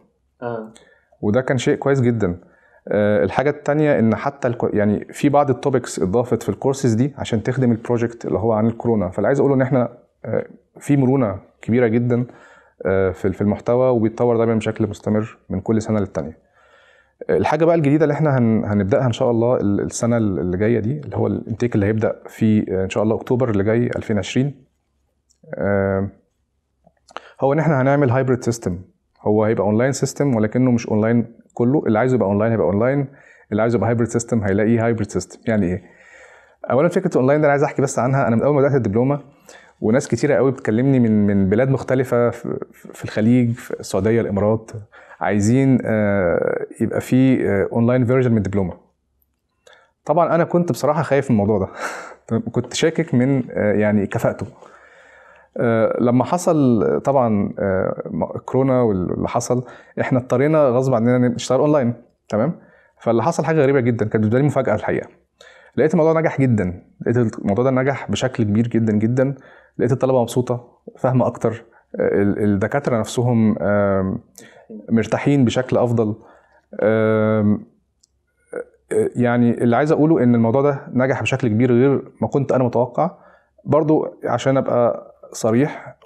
Speaker 2: وده كان شيء كويس جدا آه، الحاجه التانية ان حتى الكو... يعني في بعض التوبكس اتضافت في الكورسز دي عشان تخدم البروجكت اللي هو عن الكورونا فاللي عايز اقوله ان احنا آه، في مرونه كبيره جدا آه، في المحتوى وبيتطور دايما بشكل مستمر من كل سنه للتانيه الحاجه بقى الجديده اللي احنا هن... هنبداها ان شاء الله السنه اللي جايه دي اللي هو الانتيك اللي هيبدا في ان شاء الله اكتوبر اللي جاي 2020 هو ان احنا هنعمل هايبريد سيستم هو هيبقى اونلاين سيستم ولكنه مش اونلاين كله اللي عايزه يبقى اونلاين هيبقى اونلاين اللي عايزه يبقى هايبرد سيستم هيلاقي هايبرد سيستم يعني ايه اولا فكره الاونلاين ده انا عايز احكي بس عنها انا من اول ما بدات الدبلومه وناس كتيره قوي بتكلمني من من بلاد مختلفه في الخليج في السعوديه الامارات عايزين آه، يبقى في اونلاين آه، فيرجن من الدبلومه طبعا انا كنت بصراحه خايف من الموضوع ده كنت شاكك من آه، يعني كفاءته آه، لما حصل طبعا آه، كورونا واللي حصل احنا اضطرينا غصب عننا نشتغل اونلاين تمام فاللي حصل حاجه غريبه جدا كانت بالنسبه لي مفاجاه الحقيقه لقيت الموضوع نجح جدا لقيت الموضوع ده نجح بشكل كبير جدا جدا لقيت الطلبه مبسوطه فاهمه اكتر الدكاتره نفسهم مرتاحين بشكل افضل آه، يعني اللي عايز اقوله ان الموضوع ده نجح بشكل كبير غير ما كنت انا متوقع برضو عشان ابقى صريح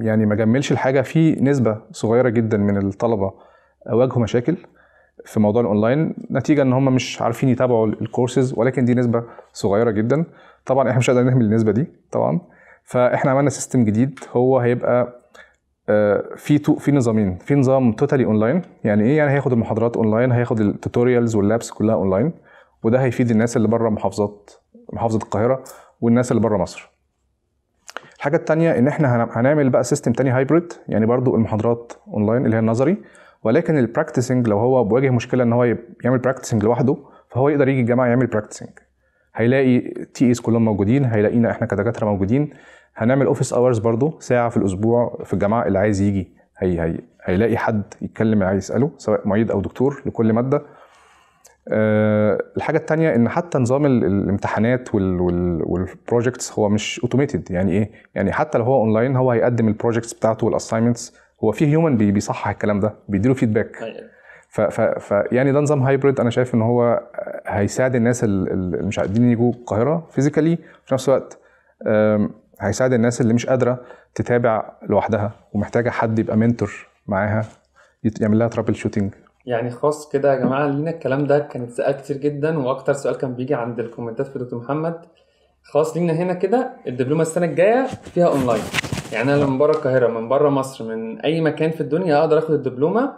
Speaker 2: يعني ما جملش الحاجه في نسبه صغيره جدا من الطلبه واجهوا مشاكل في موضوع الاونلاين نتيجه ان هم مش عارفين يتابعوا الكورسز ولكن دي نسبه صغيره جدا طبعا احنا مش قادرين نهمل النسبه دي طبعا فاحنا عملنا سيستم جديد هو هيبقى آه، في تو في نظامين في نظام توتالي اونلاين يعني ايه يعني هياخد المحاضرات اونلاين هياخد التوتوريالز واللابس كلها اونلاين وده هيفيد الناس اللي بره محافظات محافظه القاهره والناس اللي بره مصر الحاجه الثانيه ان احنا هنعمل بقى سيستم تاني هايبريد يعني برضو المحاضرات اونلاين اللي هي النظري ولكن البراكتسنج لو هو بيواجه مشكله ان هو يعمل براكتسنج لوحده فهو يقدر يجي الجامعه يعمل براكتسنج هيلاقي تي ايز كلهم موجودين هيلاقينا احنا كدكاتره موجودين هنعمل اوفيس اورز برضو ساعه في الاسبوع في الجامعه اللي عايز يجي هي هي هيلاقي حد يتكلم اللي عايز يساله سواء معيد او دكتور لكل ماده آه، الحاجه الثانيه ان حتى نظام الامتحانات والبروجكتس هو مش اوتوميتد يعني ايه يعني حتى لو هو اونلاين هو هيقدم البروجكتس بتاعته والاساينمنتس هو في هيومن بيصحح الكلام ده بيديله فيدباك أيوة. ف, ف, ف يعني ده نظام هايبريد انا شايف ان هو هيساعد الناس اللي مش قادرين يجوا القاهره فيزيكالي في نفس الوقت هيساعد الناس اللي مش قادره تتابع لوحدها ومحتاجه حد يبقى منتور معاها يعمل لها ترابل شوتنج
Speaker 1: يعني خاص كده يا جماعه لينا الكلام ده كان اتسال كتير جدا واكتر سؤال كان بيجي عند الكومنتات في دكتور محمد خاص لينا هنا كده الدبلومه السنه الجايه فيها اونلاين يعني انا من بره القاهره من بره مصر من اي مكان في الدنيا اقدر اخد الدبلومه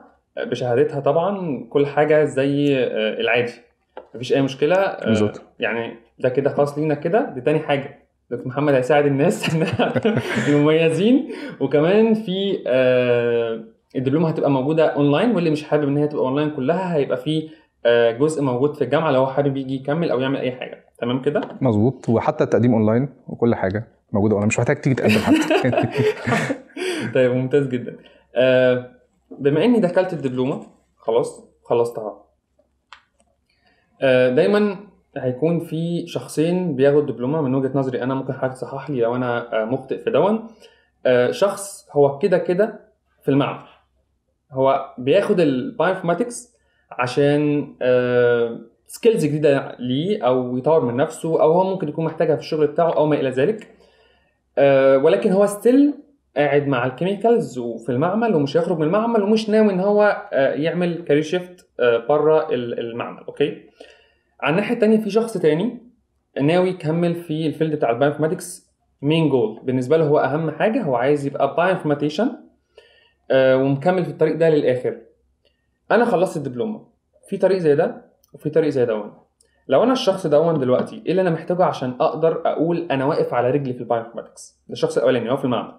Speaker 1: بشهادتها طبعا كل حاجه زي آه، العادي مفيش اي مشكله آه، بالظبط يعني ده كده خاص لينا كده دي تاني حاجه دكتور محمد هيساعد الناس انها مميزين وكمان في آه، الدبلومه هتبقى موجوده اونلاين واللي مش حابب ان هي تبقى اونلاين كلها هيبقى في آه، جزء موجود في الجامعه لو هو حابب يجي يكمل او يعمل اي حاجه تمام كده
Speaker 2: مظبوط وحتى التقديم اونلاين وكل حاجه موجوده اونلاين مش محتاج تيجي تقدم حتى
Speaker 1: طيب ممتاز جدا آه، بما اني دخلت الدبلومه خلاص خلصتها آه، دايما هيكون في شخصين بياخدوا الدبلومه من وجهه نظري انا ممكن حضرتك تصحح لي لو انا مخطئ في دون شخص هو كده كده في المعمل هو بياخد البايوانفورماتكس عشان سكيلز آه، جديده ليه او يطور من نفسه او هو ممكن يكون محتاجها في الشغل بتاعه او ما الى ذلك آه، ولكن هو ستيل قاعد مع الكيميكالز وفي المعمل ومش هيخرج من المعمل ومش ناوي ان هو آه، يعمل كارير شيفت بره المعمل اوكي على الناحيه الثانيه في شخص تاني ناوي يكمل في الفيلد بتاع البايوانفورماتكس مين جول بالنسبه له هو اهم حاجه هو عايز يبقى بايوانفورماتيشن آه، ومكمل في الطريق ده للاخر انا خلصت الدبلومه في طريق زي ده وفي طريق زي ده لو انا الشخص ده دلوقتي ايه اللي انا محتاجه عشان اقدر اقول انا واقف على رجلي في البايوماتكس ده الشخص الاولاني هو في المعمل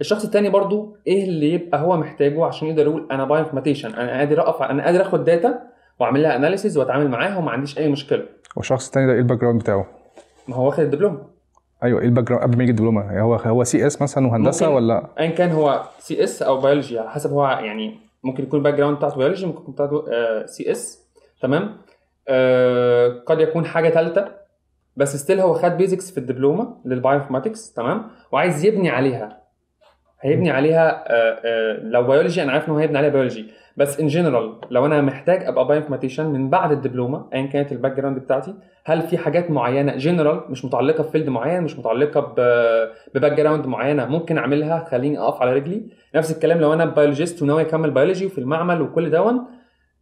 Speaker 1: الشخص الثاني برضو ايه اللي يبقى هو محتاجه عشان يقدر يقول انا بايوماتيشن انا قادر اقف انا قادر اخد داتا واعمل لها اناليسيز واتعامل معاها وما عنديش اي مشكله
Speaker 2: والشخص الثاني ده ايه الباك جراوند بتاعه ما هو واخد الدبلومه ايوه ايه الباك جراوند قبل ما يجي الدبلومه يعني هو هو سي اس مثلا وهندسه ولا
Speaker 1: ايا كان هو سي اس او بيولوجي على حسب هو يعني ممكن يكون الباك جراوند بتاعته بيولوجي ممكن يكون بتاعته سي آه، اس تمام آه قد يكون حاجه ثالثه بس ستيل هو خد بيزكس في الدبلومه للبايوفماتكس تمام وعايز يبني عليها هيبني عليها آه آه لو بيولوجي انا عارف ان هو هيبني عليها بيولوجي بس ان جنرال لو انا محتاج ابقى بايوماتيشن من بعد الدبلومه ايا كانت الباك جراوند بتاعتي هل في حاجات معينه جنرال مش متعلقه بفيلد معين مش متعلقه بباك جراوند معينه ممكن اعملها خليني اقف على رجلي نفس الكلام لو انا بايولوجيست وناوي اكمل بيولوجي وفي المعمل وكل دون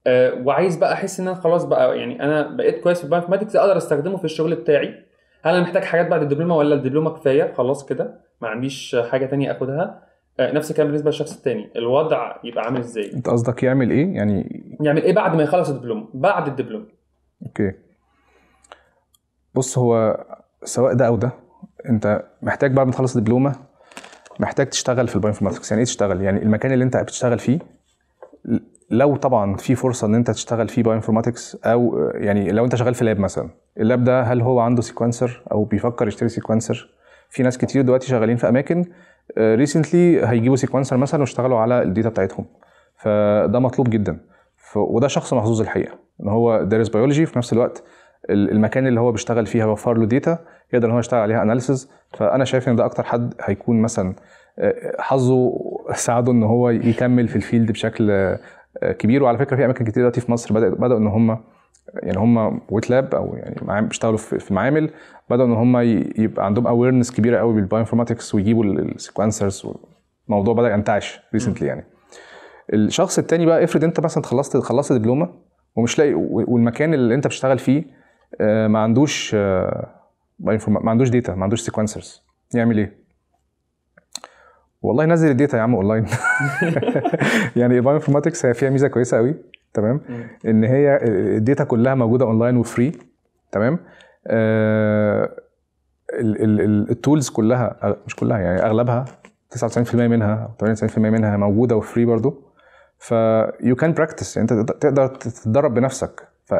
Speaker 1: آه، وعايز بقى احس ان انا خلاص بقى يعني انا بقيت كويس في البايوماتكس اقدر استخدمه في الشغل بتاعي هل انا محتاج حاجات بعد الدبلومه ولا الدبلومه كفايه خلاص كده ما عنديش حاجه تانية اخدها آه، نفس الكلام بالنسبه للشخص الثاني الوضع يبقى عامل ازاي
Speaker 2: انت قصدك يعمل ايه يعني
Speaker 1: يعمل يعني ايه بعد ما يخلص الدبلوم بعد الدبلوم
Speaker 2: اوكي بص هو سواء ده او ده انت محتاج بعد ما تخلص دبلومه محتاج تشتغل في الباينفورماتكس يعني ايه تشتغل يعني المكان اللي انت بتشتغل فيه لو طبعا في فرصه ان انت تشتغل فيه انفورماتكس او يعني لو انت شغال في لاب مثلا اللاب ده هل هو عنده سيكونسر او بيفكر يشتري سيكونسر في ناس كتير دلوقتي شغالين في اماكن ريسنتلي آه، هيجيبوا سيكونسر مثلا واشتغلوا على الداتا بتاعتهم فده مطلوب جدا ف... وده شخص محظوظ الحقيقه ان هو دارس بيولوجي في نفس الوقت المكان اللي هو بيشتغل فيه بيوفر له داتا يقدر ان هو يشتغل عليها اناليسز فانا شايف ان ده اكتر حد هيكون مثلا آه، حظه ساعده ان هو يكمل في الفيلد بشكل آه، كبير وعلى فكره في اماكن كتير دلوقتي في مصر بدأ بداوا ان هم يعني هم ويت لاب او يعني بيشتغلوا في معامل بداوا ان هم يبقى عندهم اويرنس كبيره قوي انفورماتكس ويجيبوا السيكونسرز الموضوع بدا ينتعش ريسنتلي يعني الشخص التاني بقى افرض انت مثلا خلصت خلصت دبلومه ومش لاقي والمكان اللي انت بتشتغل فيه آه، ما عندوش آه، ما عندوش ديتا ما عندوش سيكونسرز يعمل ايه؟ والله نزل الداتا يا عم اونلاين يعني البايو انفورماتكس هي فيها ميزه كويسه قوي تمام ان هي الداتا آه، كلها موجوده اونلاين وفري تمام آه التولز كلها مش كلها يعني اغلبها 99% منها او 98% منها موجوده وفري برضو ف يو كان براكتس انت تقدر تتدرب بنفسك ف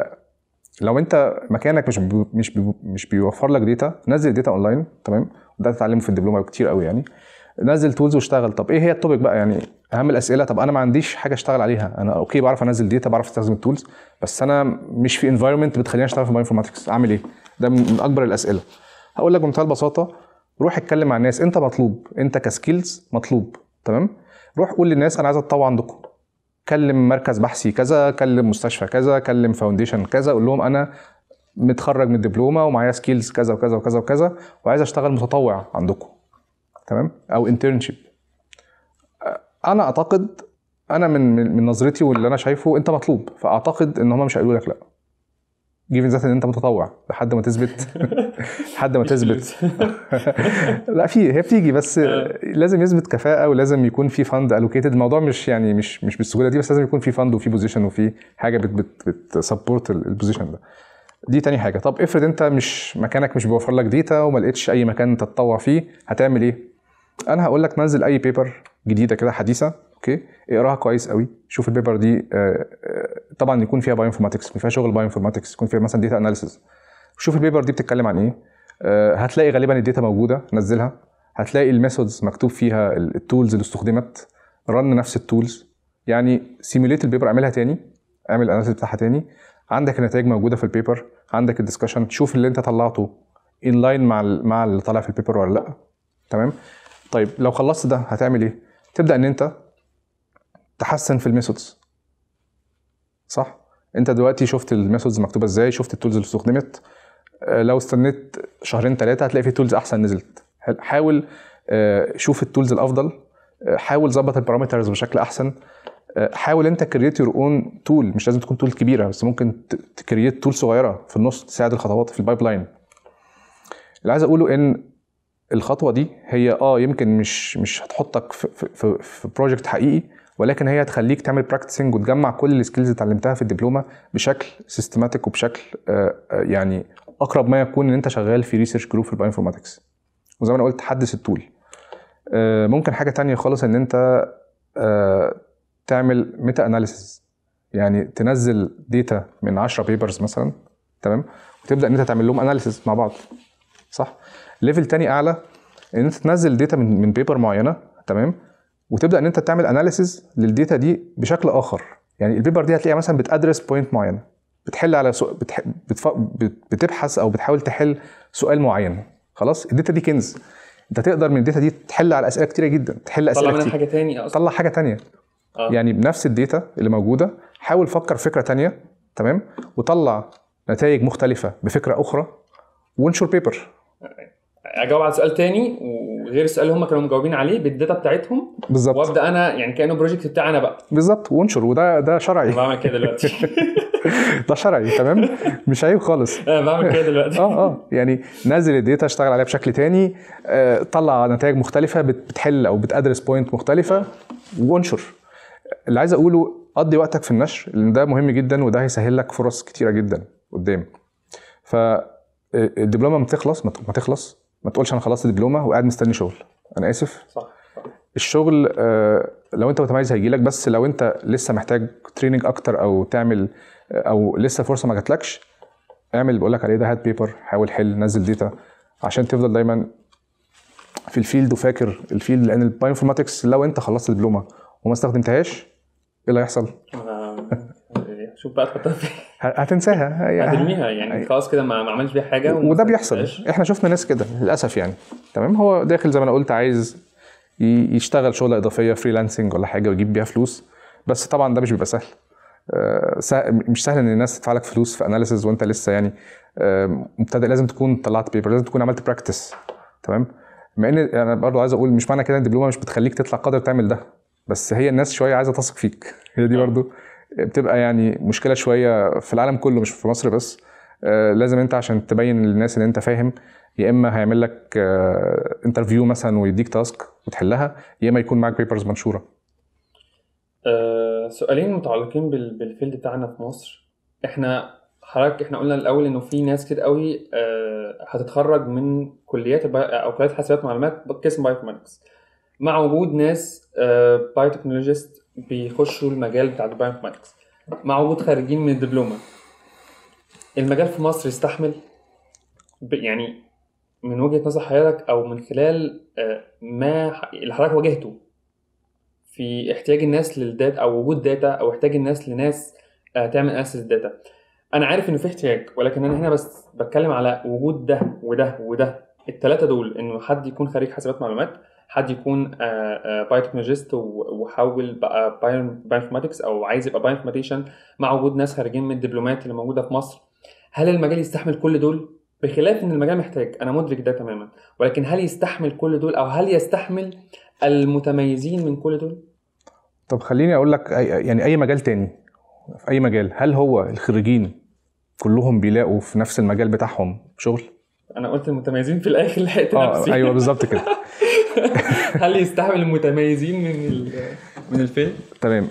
Speaker 2: لو انت مكانك مش بي مش بي مش بيوفر لك داتا نزل ديتا اونلاين تمام وده تتعلمه في الدبلومه كتير قوي يعني نزل تولز واشتغل طب ايه هي التوبيك بقى يعني اهم الاسئله طب انا ما عنديش حاجه اشتغل عليها انا اوكي بعرف انزل داتا بعرف استخدم التولز بس انا مش في انفايرمنت بتخليني اشتغل في انفورماتكس اعمل ايه ده من اكبر الاسئله هقول لك بمنتهى البساطه روح اتكلم مع الناس انت مطلوب انت كسكيلز مطلوب تمام روح قول للناس انا عايز اتطوع عندكم كلم مركز بحثي كذا كلم مستشفى كذا كلم فاونديشن كذا قول لهم انا متخرج من الدبلومه ومعايا سكيلز كذا وكذا وكذا وكذا وعايز اشتغل متطوع عندكم تمام او انترنشيب انا اعتقد انا من من نظرتي واللي انا شايفه انت مطلوب فاعتقد ان هم مش هيقولوا لك لا جيفن ذات ان انت متطوع لحد ما تثبت لحد ما تثبت لا في هي بتيجي بس آه. لازم يثبت كفاءه ولازم يكون في فند الوكيتد الموضوع مش يعني مش مش بالسهوله دي بس لازم يكون في فند وفي بوزيشن وفي حاجه بت بت بتسبورت البوزيشن ده دي تاني حاجه طب افرض انت مش مكانك مش بيوفر لك ديتا وما لقيتش اي مكان تتطوع فيه هتعمل ايه انا هقول لك نزل اي بيبر جديده كده حديثه اوكي اقراها كويس قوي شوف البيبر دي آه، آه، طبعا يكون فيها بايو انفورماتكس يكون فيها شغل بايو انفورماتكس يكون فيها مثلا ديتا اناليسيز شوف البيبر دي بتتكلم عن ايه آه، هتلاقي غالبا الداتا موجوده نزلها هتلاقي الميثودز مكتوب فيها التولز اللي استخدمت رن نفس التولز يعني سيموليت البيبر اعملها تاني اعمل الاناليسيز بتاعها تاني عندك النتائج موجوده في البيبر عندك الدسكشن تشوف اللي انت طلعته ان لاين مع مع اللي طالع في البيبر ولا لا تمام طيب لو خلصت ده هتعمل ايه تبدا ان انت تحسن في الميثودز صح انت دلوقتي شفت الميثودز مكتوبه ازاي شفت التولز اللي استخدمت آه، لو استنيت شهرين ثلاثه هتلاقي في تولز احسن نزلت حاول آه، شوف التولز الافضل آه، حاول ظبط البارامترز بشكل احسن حاول انت كريت يور اون تول مش لازم تكون تول كبيره بس ممكن تكريت تول صغيره في النص تساعد الخطوات في البايب لاين اللي عايز اقوله ان الخطوه دي هي اه يمكن مش مش هتحطك في في, في بروجكت حقيقي ولكن هي هتخليك تعمل براكتسنج وتجمع كل السكيلز اللي اتعلمتها في الدبلومه بشكل سيستماتيك وبشكل آه، آه، يعني اقرب ما يكون ان انت شغال في ريسيرش جروب في الباينفورماتكس وزي ما انا قلت حدث التول آه، ممكن حاجه تانية خالص ان انت تعمل ميتا اناليسيز يعني تنزل ديتا من 10 بيبرز مثلا تمام وتبدا ان انت تعمل لهم اناليسيز مع بعض صح ليفل تاني اعلى ان انت تنزل داتا من من بيبر معينه تمام وتبدا ان انت تعمل اناليسيز للداتا دي بشكل اخر يعني البيبر دي هتلاقيها مثلا بتادرس بوينت معينه بتحل على سو... بتح... بتف... بتبحث او بتحاول تحل سؤال معين خلاص الداتا دي كنز انت تقدر من الداتا دي تحل على اسئله كتيره جدا تحل اسئله طلع منها حاجه تانية اصلا طلع حاجه تانية آه. يعني بنفس الداتا اللي موجوده حاول فكر فكره تانية تمام وطلع نتائج مختلفه بفكره اخرى وانشر بيبر
Speaker 1: اجاوب على سؤال تاني وغير السؤال اللي هم كانوا مجاوبين عليه بالداتا بتاعتهم بالظبط وابدا انا يعني كانه بروجكت بتاعي انا بقى
Speaker 2: بالظبط وانشر وده ده شرعي بعمل كده دلوقتي ده شرعي تمام مش عيب خالص انا بعمل كده دلوقتي اه اه يعني نزل الداتا اشتغل عليها بشكل تاني آه طلع نتائج مختلفه بتحل او بتادرس بوينت مختلفه وانشر اللي عايز اقوله قضي وقتك في النشر لان ده مهم جدا وده هيسهل لك فرص كتيره جدا قدام ف الدبلومه ما تخلص ما تخلص ما تقولش انا خلصت دبلومه وقاعد مستني شغل انا اسف صح الشغل آه، لو انت متميز هيجي لك بس لو انت لسه محتاج تريننج اكتر او تعمل آه، او لسه فرصه ما جاتلكش اعمل اللي بقول لك عليه ده هات بيبر حاول حل نزل ديتا عشان تفضل دايما في الفيلد وفاكر الفيلد لان الباي انفورماتكس لو انت خلصت دبلومه وما استخدمتهاش ايه اللي هيحصل؟
Speaker 1: آه، شوف بقى تحطها فين
Speaker 2: هتنساها يعني هترميها
Speaker 1: يعني خلاص كده ما عملش بيها حاجه وده
Speaker 2: بيحصل احنا شفنا ناس كده للاسف يعني تمام هو داخل زي ما انا قلت عايز يشتغل شغله اضافيه فريلانسنج ولا حاجه ويجيب بيها فلوس بس طبعا ده مش بيبقى سهل آه، مش سهل ان الناس تدفع لك فلوس في اناليسز وانت لسه يعني آه، مبتدئ لازم تكون طلعت بيبر لازم تكون عملت براكتس تمام مع ان انا برضه عايز اقول مش معنى كده ان الدبلومه مش بتخليك تطلع قادر تعمل ده بس هي الناس شويه عايزه تثق فيك هي دي آه. برضه بتبقى يعني مشكله شويه في العالم كله مش في مصر بس آه، لازم انت عشان تبين للناس ان انت فاهم يا اما هيعمل لك انترفيو آه، مثلا ويديك تاسك وتحلها يا اما يكون معاك بيبرز منشوره
Speaker 1: أه سؤالين متعلقين بالفيلد بتاعنا في مصر احنا حضرتك احنا قلنا الاول انه في ناس كتير قوي أه هتتخرج من كليات او كليات حاسبات معلومات قسم بايوميدكس مع وجود ناس بايوتكنولوجيست آه، بيخشوا المجال بتاع البايوماتكس مع وجود خارجين من الدبلومه المجال في مصر يستحمل يعني من وجهه نظر حضرتك او من خلال آه، ما اللي حضرتك واجهته في احتياج الناس للداتا او وجود داتا او احتياج الناس لناس آه، تعمل اسس داتا انا عارف ان في احتياج ولكن انا هنا بس بتكلم على وجود ده وده وده الثلاثه دول انه حد يكون خريج حسابات معلومات حد يكون بايوتكنولوجيست آه، آه، وحاول بقى بايوانفورماتكس او عايز يبقى بايوانفورماتيشن مع وجود ناس خارجين من الدبلومات اللي موجوده في مصر هل المجال يستحمل كل دول بخلاف ان المجال محتاج انا مدرك ده تماما ولكن هل يستحمل كل دول او هل يستحمل المتميزين من كل دول
Speaker 2: طب خليني اقول لك يعني اي مجال تاني في اي مجال هل هو الخريجين كلهم بيلاقوا في نفس المجال بتاعهم شغل
Speaker 1: انا قلت المتميزين في الاخر لحقت آه، نفسي ايوه بالظبط كده هل يستحمل المتميزين من من الفيلم؟
Speaker 2: تمام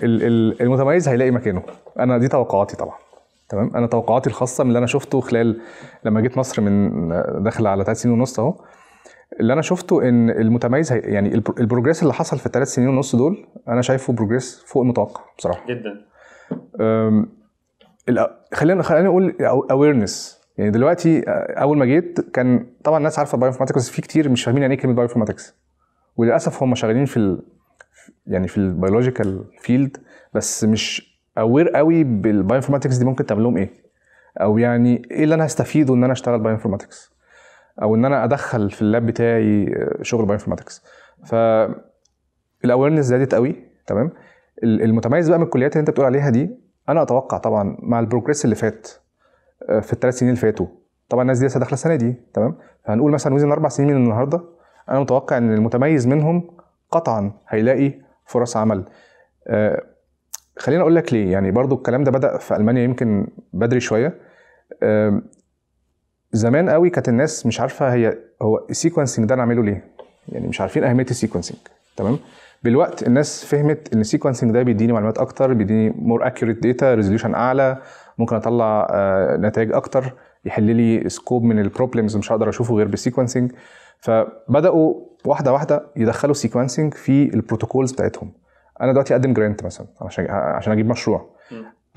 Speaker 2: المتميز هيلاقي مكانه انا دي توقعاتي طبعا تمام انا توقعاتي الخاصه من اللي انا شفته خلال لما جيت مصر من داخل على ثلاث سنين ونص اهو اللي انا شفته ان المتميز هي يعني البروجريس اللي حصل في الثلاث سنين ونص دول انا شايفه بروجريس فوق المتوقع بصراحه جدا خلينا خلينا نقول اويرنس يعني دلوقتي اول ما جيت كان طبعا الناس عارفه بايو انفورماتكس في كتير مش فاهمين يعني ايه كلمه بايو انفورماتكس وللاسف هم شغالين في ال... يعني في البيولوجيكال فيلد بس مش اوير قوي انفورماتكس دي ممكن تعمل لهم ايه او يعني ايه اللي انا هستفيده ان انا اشتغل انفورماتكس او ان انا ادخل في اللاب بتاعي آه، شغل انفورماتكس ف الاويرنس زادت قوي تمام المتميز بقى من الكليات اللي انت بتقول عليها دي انا اتوقع طبعا مع البروجريس اللي فات آه، في الثلاث سنين اللي فاتوا طبعا الناس دي لسه داخله السنه دي تمام فهنقول مثلا وزن اربع سنين من النهارده انا متوقع ان المتميز منهم قطعا هيلاقي فرص عمل آه، خليني اقول لك ليه يعني برضو الكلام ده بدا في المانيا يمكن بدري شويه زمان قوي كانت الناس مش عارفه هي هو السيكونسنج ده انا اعمله ليه يعني مش عارفين اهميه السيكونسنج تمام بالوقت الناس فهمت ان السيكونسنج ده بيديني معلومات اكتر بيديني مور اكيوريت داتا ريزوليوشن اعلى ممكن اطلع آه، نتائج اكتر يحل لي سكوب من البروبلمز مش هقدر اشوفه غير بالسيكونسنج فبداوا واحده واحده يدخلوا سيكونسنج في البروتوكولز بتاعتهم انا دلوقتي اقدم جرانت مثلا عشان عشان اجيب مشروع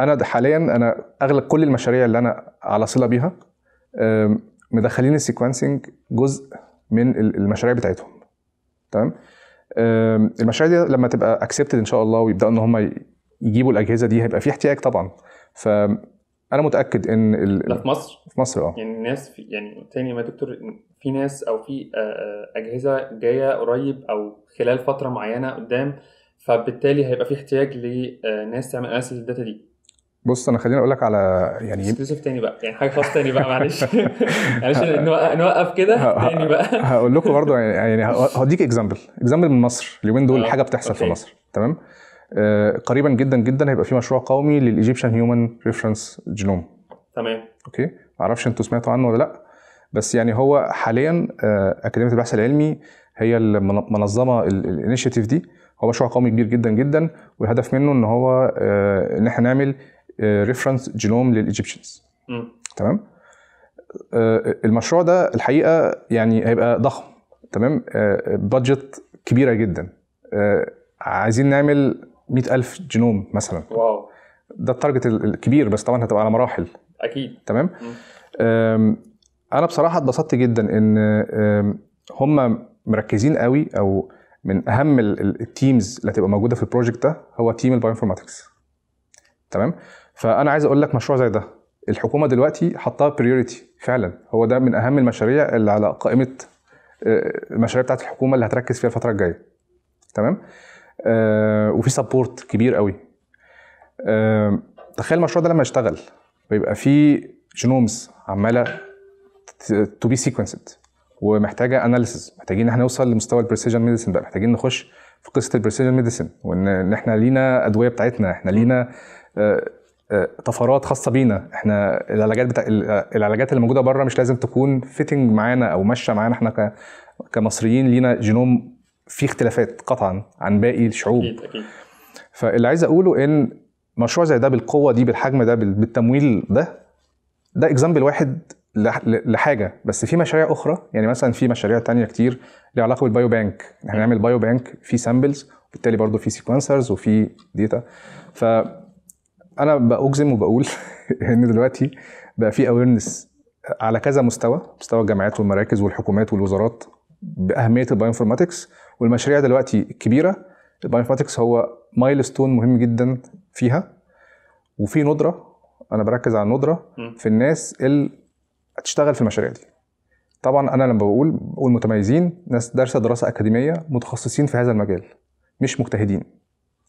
Speaker 2: انا حاليا انا اغلب كل المشاريع اللي انا على صله بيها مدخلين السيكونسنج جزء من المشاريع بتاعتهم تمام المشاريع دي لما تبقى اكسبتد ان شاء الله ويبداوا ان هم يجيبوا الاجهزه دي هيبقى في احتياج طبعا ف انا متاكد ان لا في مصر في مصر اه
Speaker 1: يعني الناس في يعني تاني ما دكتور في ناس او في آه، آه، اجهزه جايه قريب او خلال فتره معينه قدام فبالتالي هيبقى في احتياج لناس آه، تعمل اناليسيس للداتا دي
Speaker 2: بص انا خليني اقول لك على
Speaker 1: يعني اكسكلوسيف تاني بقى يعني حاجه خاصه تاني بقى معلش معلش نوقف كده تاني
Speaker 2: بقى هقول لكم برضه يعني هديك اكزامبل اكزامبل من مصر اليومين دول حاجه بتحصل في مصر تمام قريبا جدا جدا هيبقى في مشروع قومي للايجيبشن هيومن ريفرنس جينوم تمام اوكي معرفش انتوا سمعتوا عنه ولا لا بس يعني هو حاليا آه، اكاديميه البحث العلمي هي المنظمه الانيشيتيف دي هو مشروع قومي كبير جدا جدا والهدف منه ان هو آه، ان احنا نعمل ريفرنس آه، جينوم للايجيبشنز تمام المشروع ده الحقيقه يعني هيبقى ضخم تمام بادجت كبيره جدا عايزين نعمل 100000 جينوم مثلا واو ده التارجت الكبير بس طبعا هتبقى على مراحل اكيد تمام انا بصراحه اتبسطت جدا ان هم مركزين قوي او من اهم التيمز اللي هتبقى موجوده في البروجكت ده هو تيم البايوانفورماتكس تمام فانا عايز اقول لك مشروع زي ده الحكومه دلوقتي حطها بريوريتي فعلا هو ده من اهم المشاريع اللي على قائمه آه، المشاريع بتاعت الحكومه اللي هتركز فيها الفتره الجايه تمام آه وفي سبورت كبير قوي آه تخيل المشروع ده لما يشتغل ويبقى فيه جينومز عماله تو بي سيكونسد ومحتاجه اناليسز محتاجين ان احنا نوصل لمستوى البريسيجن ميديسن بقى محتاجين نخش في قصه البريسيجن ميديسن وان احنا لينا ادويه بتاعتنا احنا لينا آه، آه، طفرات خاصه بينا احنا العلاجات بتاع آه، العلاجات اللي موجوده بره مش لازم تكون فيتنج معانا او ماشيه معانا احنا كمصريين لينا جينوم فيه اختلافات قطعا عن باقي الشعوب أكيد أكيد. فاللي عايز اقوله ان مشروع زي ده بالقوه دي بالحجم ده بالتمويل ده ده اكزامبل واحد لحاجه بس في مشاريع اخرى يعني مثلا في مشاريع تانية كتير ليها علاقه بالبايو بانك احنا هنعمل بايو بانك في سامبلز وبالتالي برضه في سيكونسرز وفي ديتا ف انا باجزم وبقول ان دلوقتي بقى في اويرنس على كذا مستوى مستوى الجامعات والمراكز والحكومات والوزارات باهميه البايوانفورماتكس والمشاريع دلوقتي الكبيره البايوانفورماتكس هو مايلستون مهم جدا فيها وفي ندره انا بركز على الندره في الناس اللي هتشتغل في المشاريع دي طبعا انا لما بقول بقول متميزين ناس دارسه دراسه اكاديميه متخصصين في هذا المجال مش مجتهدين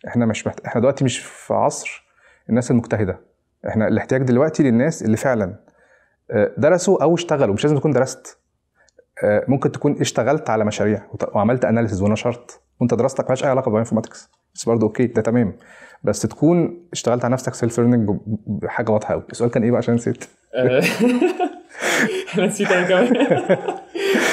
Speaker 2: احنا مش محت... احنا دلوقتي مش في عصر الناس المجتهده احنا الاحتياج دلوقتي للناس اللي فعلا آه، درسوا او اشتغلوا مش لازم تكون درست آه، ممكن تكون اشتغلت على مشاريع وعملت اناليسز ونشرت وانت دراستك مالهاش اي علاقه بالانفورماتكس بس برضه اوكي ده تمام بس تكون اشتغلت على نفسك سيلف ليرنينج بحاجه واضحه قوي السؤال كان ايه بقى عشان نسيت
Speaker 1: انا نسيت انا كمان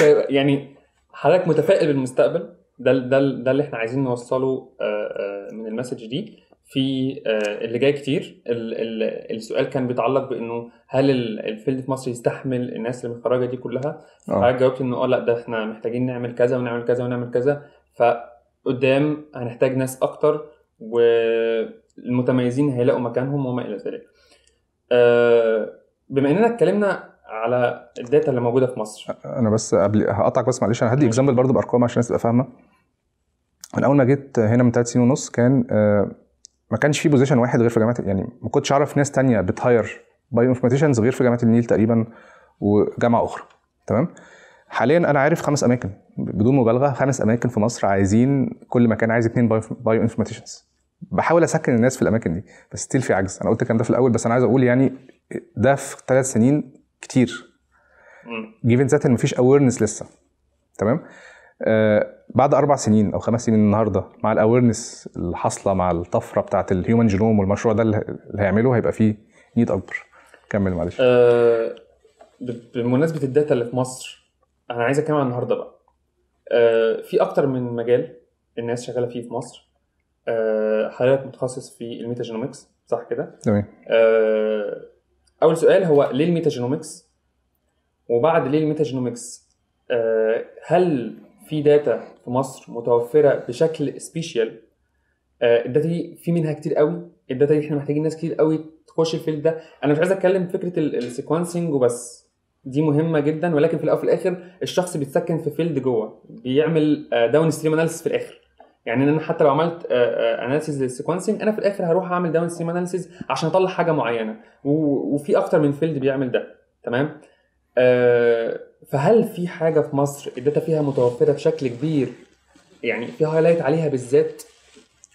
Speaker 1: طيب، يعني حضرتك متفائل بالمستقبل ده ده ده اللي احنا عايزين نوصله آه، آه، من المسج دي في آه، اللي جاي كتير السؤال كان بيتعلق بانه هل الفيلد في مصر يستحمل الناس اللي متخرجه دي كلها؟ فحضرتك جاوبت انه اه لا ده احنا محتاجين نعمل كذا ونعمل كذا ونعمل كذا ف قدام هنحتاج ناس اكتر والمتميزين هيلاقوا مكانهم وما الى ذلك آه، بما اننا اتكلمنا على الداتا اللي موجوده في مصر
Speaker 2: انا بس قبل هقطعك بس معلش انا هدي اكزامبل برضو بارقام عشان الناس تبقى فاهمه انا اول ما جيت هنا من ثلاث سنين ونص كان آه، ما كانش في بوزيشن واحد غير في جامعه يعني ما كنتش اعرف ناس تانية بتهاير بايو انفورماتيشنز غير في جامعه النيل تقريبا وجامعه اخرى تمام حاليا انا عارف خمس اماكن بدون مبالغه خمس اماكن في مصر عايزين كل مكان عايز اثنين بايو انفورماتيشنز بحاول اسكن الناس في الاماكن دي بس ستيل في عجز انا قلت الكلام ده في الاول بس انا عايز اقول يعني ده في ثلاث سنين كتير جيفن ذات ان مفيش اويرنس لسه تمام آه بعد اربع سنين او خمس سنين النهارده مع الاويرنس اللي حاصله مع الطفره بتاعه الهيومن جينوم والمشروع ده اللي هيعمله هيبقى فيه نيد اكبر كمل معلش
Speaker 1: آه بمناسبه الداتا اللي في مصر انا عايز اتكلم عن النهارده بقى آه، في اكتر من مجال الناس شغاله فيه في مصر آه، حضرتك متخصص في الميتاجينومكس صح كده تمام آه، اول سؤال هو ليه الميتاجينومكس وبعد ليه الميتاجينومكس هل في داتا في مصر متوفره بشكل سبيشال الداتا دي في منها كتير قوي الداتا دي احنا محتاجين ناس كتير قوي تخش الفيلد ده انا مش عايز اتكلم فكره السيكونسنج وبس دي مهمه جدا ولكن في الاول وفي الاخر الشخص بيتسكن في فيلد جوه بيعمل داون ستريم اناليسيس في الاخر يعني انا حتى لو عملت اناليسيز آه، آه، للسيكونسنج انا في الاخر هروح اعمل داون ستريم اناليسيز عشان اطلع حاجه معينه وفي اكتر من فيلد بيعمل ده تمام آه، فهل في حاجه في مصر الداتا فيها متوفره بشكل كبير يعني في هايلايت عليها بالذات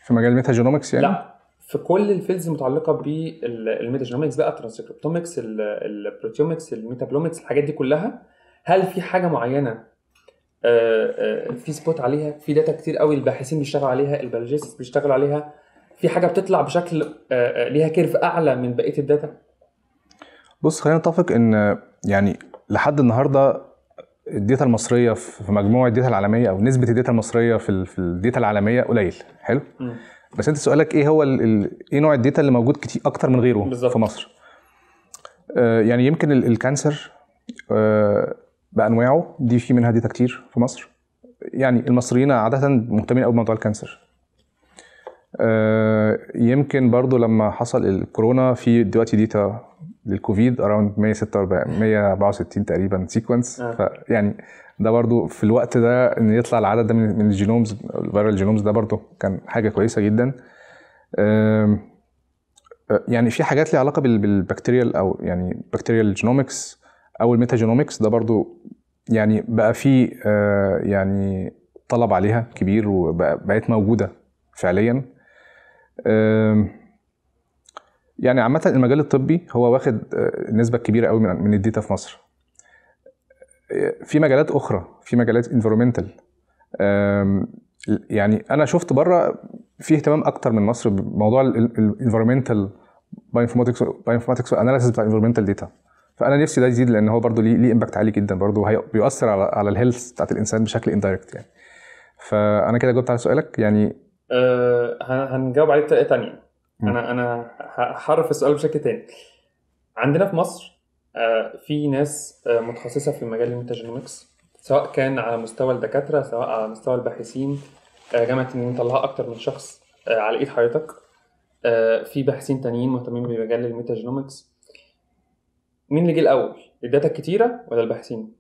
Speaker 2: في مجال ميتا جينومكس يعني؟
Speaker 1: لا في كل الفيلدز المتعلقه بالميتاجينومكس بقى الترانسكريبتومكس البروتيومكس الميتابلومكس الحاجات دي كلها هل في حاجه معينه آه، آه، في سبوت عليها في داتا كتير قوي الباحثين بيشتغلوا عليها البيولوجيست بيشتغلوا عليها في حاجه بتطلع بشكل آه، ليها كيرف اعلى من بقيه الداتا
Speaker 2: بص خلينا نتفق ان يعني لحد النهارده الداتا المصريه في مجموع الداتا العالميه او نسبه الداتا المصريه في الداتا العالميه قليل حلو م. بس انت سؤالك ايه هو ايه نوع الداتا اللي موجود كتير اكتر من غيره بالزبط. في مصر آه يعني يمكن الكانسر آه بانواعه دي في منها داتا كتير في مصر يعني المصريين عاده مهتمين قوي بموضوع الكانسر آه يمكن برضو لما حصل الكورونا في دلوقتي داتا للكوفيد اراوند 164 تقريبا سيكونس آه. فيعني ده برضو في الوقت ده ان يطلع العدد ده من الجينومز الفيرال جينومز ده برضو كان حاجه كويسه جدا آه، يعني في حاجات ليها علاقه بالبكتيريال او يعني بكتيريال جينومكس او الميتا جينومكس ده برضو يعني بقى في آه، يعني طلب عليها كبير وبقت موجوده فعليا يعني عامه المجال الطبي هو واخد آه، نسبه كبيره قوي من الداتا في مصر في مجالات اخرى في مجالات انفيرومنتال يعني انا شفت بره في اهتمام اكتر من مصر بموضوع الانفيرومنتال باينفورماتكس باينفورماتكس والاناليسيس بتاع انفيرومنتال داتا فانا نفسي ده يزيد لان هو برضه ليه ليه امباكت عالي جدا برضه بيؤثر على على الهيلث بتاعت الانسان بشكل اندايركت يعني فانا كده جاوبت على سؤالك يعني
Speaker 1: أه هنجاوب عليه بطريقه ثانيه انا انا هحرف السؤال بشكل ثاني عندنا في مصر آه، في ناس آه، متخصصه في مجال الميتاجينومكس سواء كان على مستوى الدكاتره سواء على مستوى الباحثين آه، جامعه ان طلعها اكتر من شخص على ايد حضرتك في باحثين تانيين مهتمين بمجال الميتاجينومكس مين اللي جه الاول الداتا الكتيره ولا الباحثين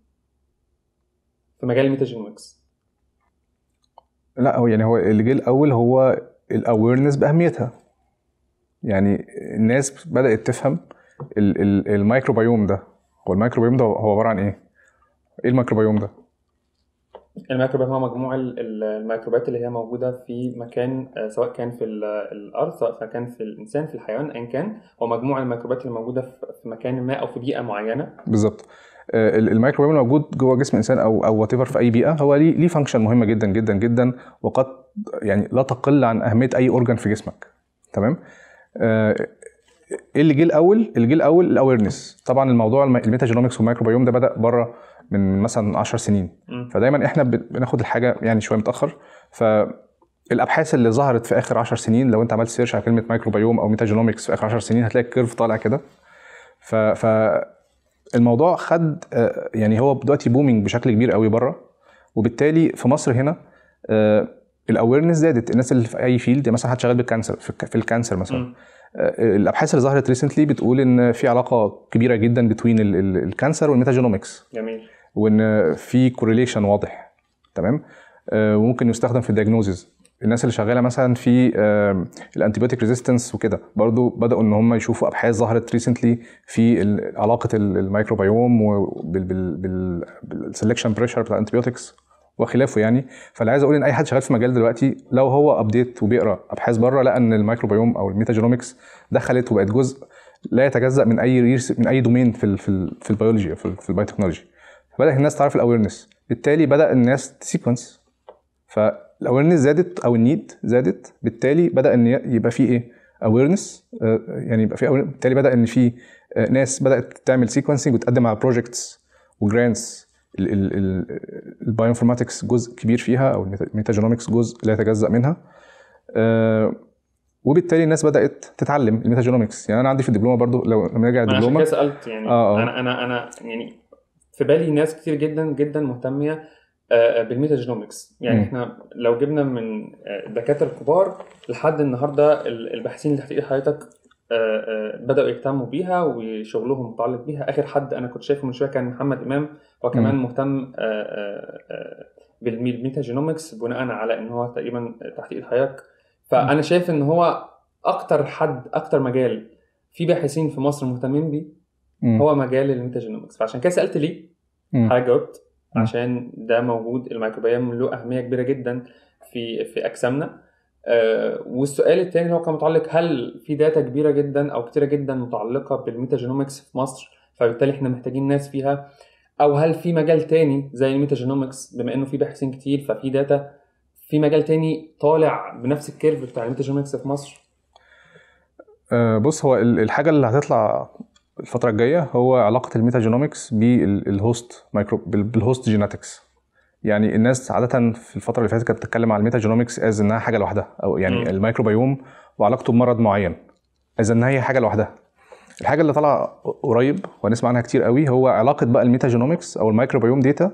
Speaker 1: في مجال الميتاجينومكس
Speaker 2: لا هو يعني هو اللي جه الاول هو الاويرنس باهميتها يعني الناس بدات تفهم الميكروبيوم ده هو الميكروبيوم ده هو عباره عن ايه؟ ايه الميكروبيوم ده؟
Speaker 1: الميكروبيوم هو مجموع الميكروبات اللي هي موجودة في مكان آه، سواء كان في الأرض سواء كان في الإنسان في الحيوان أيا كان هو مجموع الميكروبات اللي موجودة في مكان ما أو في بيئة معينة
Speaker 2: بالظبط آه، الميكروبيوم الموجود جوه جسم الانسان او او وات في اي بيئه هو ليه ليه فانكشن مهمه جدا جدا جدا وقد يعني لا تقل عن اهميه اي اورجان في جسمك تمام آه، ايه اللي جه الاول؟ اللي جه الاول الاويرنس طبعا الموضوع الميتا جينومكس ده بدا بره من مثلا 10 سنين فدايما احنا بناخد الحاجه يعني شويه متاخر ف الابحاث اللي ظهرت في اخر 10 سنين لو انت عملت سيرش على كلمه مايكروبيوم او ميتاجينومكس في اخر 10 سنين هتلاقي الكيرف طالع كده ف, ف الموضوع خد آه، يعني هو دلوقتي بومينج بشكل كبير قوي بره وبالتالي في مصر هنا آه، الاويرنس زادت الناس اللي في اي فيلد يعني مثلا حد شغال بالكانسر في الكانسر مثلا الابحاث اللي ظهرت ريسنتلي بتقول ان في علاقه كبيره جدا بين الكانسر والميتاجينومكس جميل وان في كورليشن واضح تمام آه، وممكن يستخدم في الدياجنوزز الناس اللي شغاله مثلا في الانتيبيوتيك ريزيستنس وكده برضو بداوا ان هم يشوفوا ابحاث ظهرت ريسنتلي في علاقه الميكروبيوم بالسلكشن بريشر بتاع الانتيبيوتكس وخلافه يعني فاللي عايز اقول ان اي حد شغال في مجال دلوقتي لو هو ابديت وبيقرا ابحاث بره لقى ان الميكروبيوم او الميتاجينومكس دخلت وبقت جزء لا يتجزا من اي من اي دومين في الـ في, الـ في البيولوجي في, في البايوتكنولوجي فبدات الناس تعرف الاويرنس بالتالي بدا الناس تسيكونس فالاويرنس زادت او النيد زادت بالتالي بدا ان يبقى في ايه اويرنس آه، يعني يبقى في بالتالي بدا ان في آه، ناس بدات تعمل سيكونسنج وتقدم على بروجكتس وجرانتس البايوانفورماتكس جزء كبير فيها او الميتاجينومكس جزء لا يتجزا منها آه، وبالتالي الناس بدات تتعلم الميتاجينومكس يعني انا عندي في الدبلومه برضو لو لما على الدبلومه انا سالت يعني آه آه. انا
Speaker 1: انا انا يعني في بالي ناس كتير جدا جدا مهتميه آه، بالميتاجينومكس يعني م. احنا لو جبنا من آه، الدكاتره الكبار لحد النهارده الباحثين اللي هتلاقيه حضرتك آه، آه، بداوا يهتموا بيها وشغلهم متعلق بيها اخر حد انا كنت شايفه من شويه كان محمد امام هو كمان مهتم آه، جينومكس بناء على ان هو تقريبا تحقيق الحياك فانا شايف ان هو اكتر حد اكتر مجال في باحثين في مصر مهتمين بيه هو مجال جينومكس فعشان كده سالت ليه حضرتك جاوبت عشان ده موجود الميكروبيوم له اهميه كبيره جدا في في اجسامنا آه، والسؤال الثاني اللي هو كان متعلق هل في داتا كبيره جدا او كتيره جدا متعلقه بالميتاجينومكس في مصر فبالتالي احنا محتاجين ناس فيها او هل في مجال تاني زي الميتاجينومكس بما انه في باحثين كتير ففي داتا في مجال تاني طالع بنفس الكيرف بتاع الميتاجينومكس في مصر
Speaker 2: آه، بص هو الحاجه اللي هتطلع الفتره الجايه هو علاقه الميتاجينومكس بالهوست مايكرو بالهوست جيناتكس يعني الناس عاده في الفتره اللي فاتت كانت بتتكلم على جينومكس از انها حاجه لوحدها او يعني الميكروبيوم وعلاقته بمرض معين از انها هي حاجه لوحدها الحاجه اللي طالعه قريب وهنسمع عنها كتير قوي هو علاقه بقى جينومكس او الميكروبيوم داتا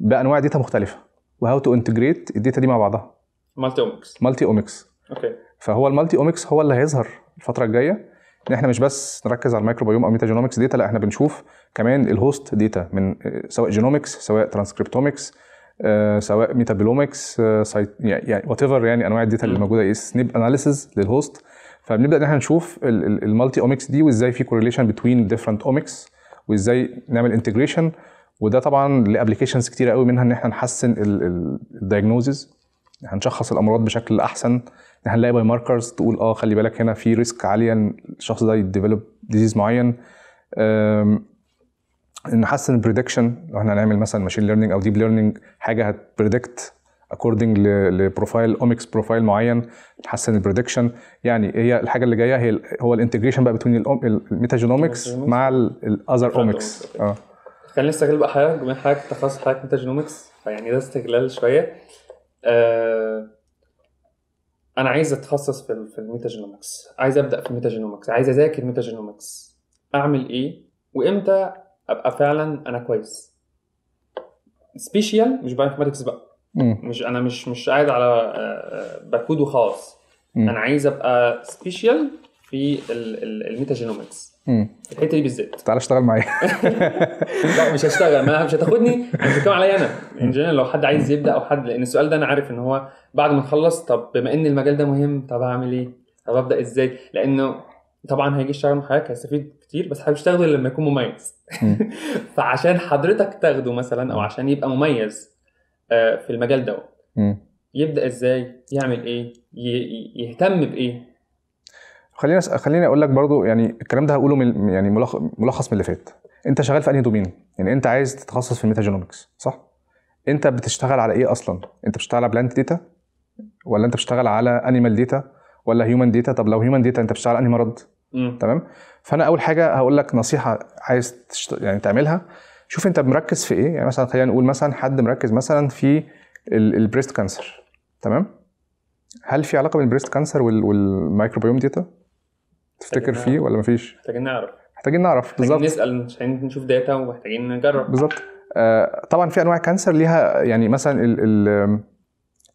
Speaker 2: بانواع داتا مختلفه وهاو تو انتجريت الداتا دي مع بعضها
Speaker 1: مالتي اومكس
Speaker 2: مالتي اومكس اوكي فهو المالتي اومكس هو اللي هيظهر الفتره الجايه ان احنا مش بس نركز على الميكروبيوم او ميتاجينومكس داتا لا احنا بنشوف كمان الهوست داتا من آه، سواء جينومكس سواء ترانسكريبتومكس آه، سواء ميتابولومكس آه، يعني وات يعني ايفر يعني انواع الداتا اللي موجوده ايه سنيب اناليسز للهوست فبنبدا ان احنا نشوف المالتي اومكس دي وازاي في كورليشن بتوين ديفرنت اومكس وازاي نعمل انتجريشن وده طبعا لابلكيشنز كتيره قوي منها ان احنا نحسن الدايجنوزز هنشخص الامراض بشكل احسن ان احنا نلاقي باي ماركرز تقول اه خلي بالك هنا في ريسك عاليه ان الشخص ده يديفلوب ديزيز معين نحسن البريدكشن لو احنا هنعمل مثلا ماشين ليرنينج او ديب ليرنينج حاجه هتبريدكت اكوردنج لبروفايل اومكس بروفايل معين نحسن البريدكشن يعني هي الحاجه اللي جايه هي هو الانتجريشن بقى بين الميتاجينومكس مع الاذر اومكس اه
Speaker 1: كان لسه بقى حاجه من حاجه تخصص حاجه ميتاجينومكس فيعني ده استغلال شويه آه انا عايز اتخصص في في الميتاجينومكس عايز ابدا في الميتاجينومكس عايز اذاكر ميتاجينومكس اعمل ايه وامتى ابقى فعلا انا كويس سبيشال مش باينفورماتكس بقى مش انا مش مش قاعد على آه، بكود وخلاص انا عايز ابقى سبيشال في الميتاجينومكس في الحته دي بالذات تعالى اشتغل معايا لا مش هشتغل ما مش هتاخدني مش بتكلم عليا انا انجينير لو حد عايز يبدا او حد لان السؤال ده انا عارف ان هو بعد ما تخلص طب بما ان المجال ده مهم طب هعمل ايه؟ طب ابدا ازاي؟ لانه طبعا هيجي يشتغل مع حضرتك هيستفيد كتير بس حابب تاخده لما يكون مميز فعشان حضرتك تاخده مثلا او عشان يبقى مميز آه، في المجال ده يبدا ازاي يعمل ايه يهتم بايه
Speaker 2: خلينا خليني اقول لك برضو يعني الكلام ده هقوله من يعني ملخص من اللي فات انت شغال في انهي دومين يعني انت عايز تتخصص في الميتاجينومكس صح انت بتشتغل على ايه اصلا انت بتشتغل على بلانت ديتا ولا انت بتشتغل على انيمال ديتا ولا هيومن ديتا طب لو هيومن ديتا انت بتشتغل على انهي مرض تمام فانا اول حاجه هقول لك نصيحه عايز يعني تعملها شوف انت مركز في ايه يعني مثلا خلينا نقول مثلا حد مركز مثلا في البريست كانسر تمام هل في علاقه بين البريست كانسر والمايكروبيوم داتا
Speaker 1: تفتكر فيه ولا مفيش محتاجين نعرف محتاجين نعرف بالظبط نسال عشان نشوف داتا ومحتاجين نجرب بالظبط آه
Speaker 2: طبعا في انواع كانسر ليها يعني مثلا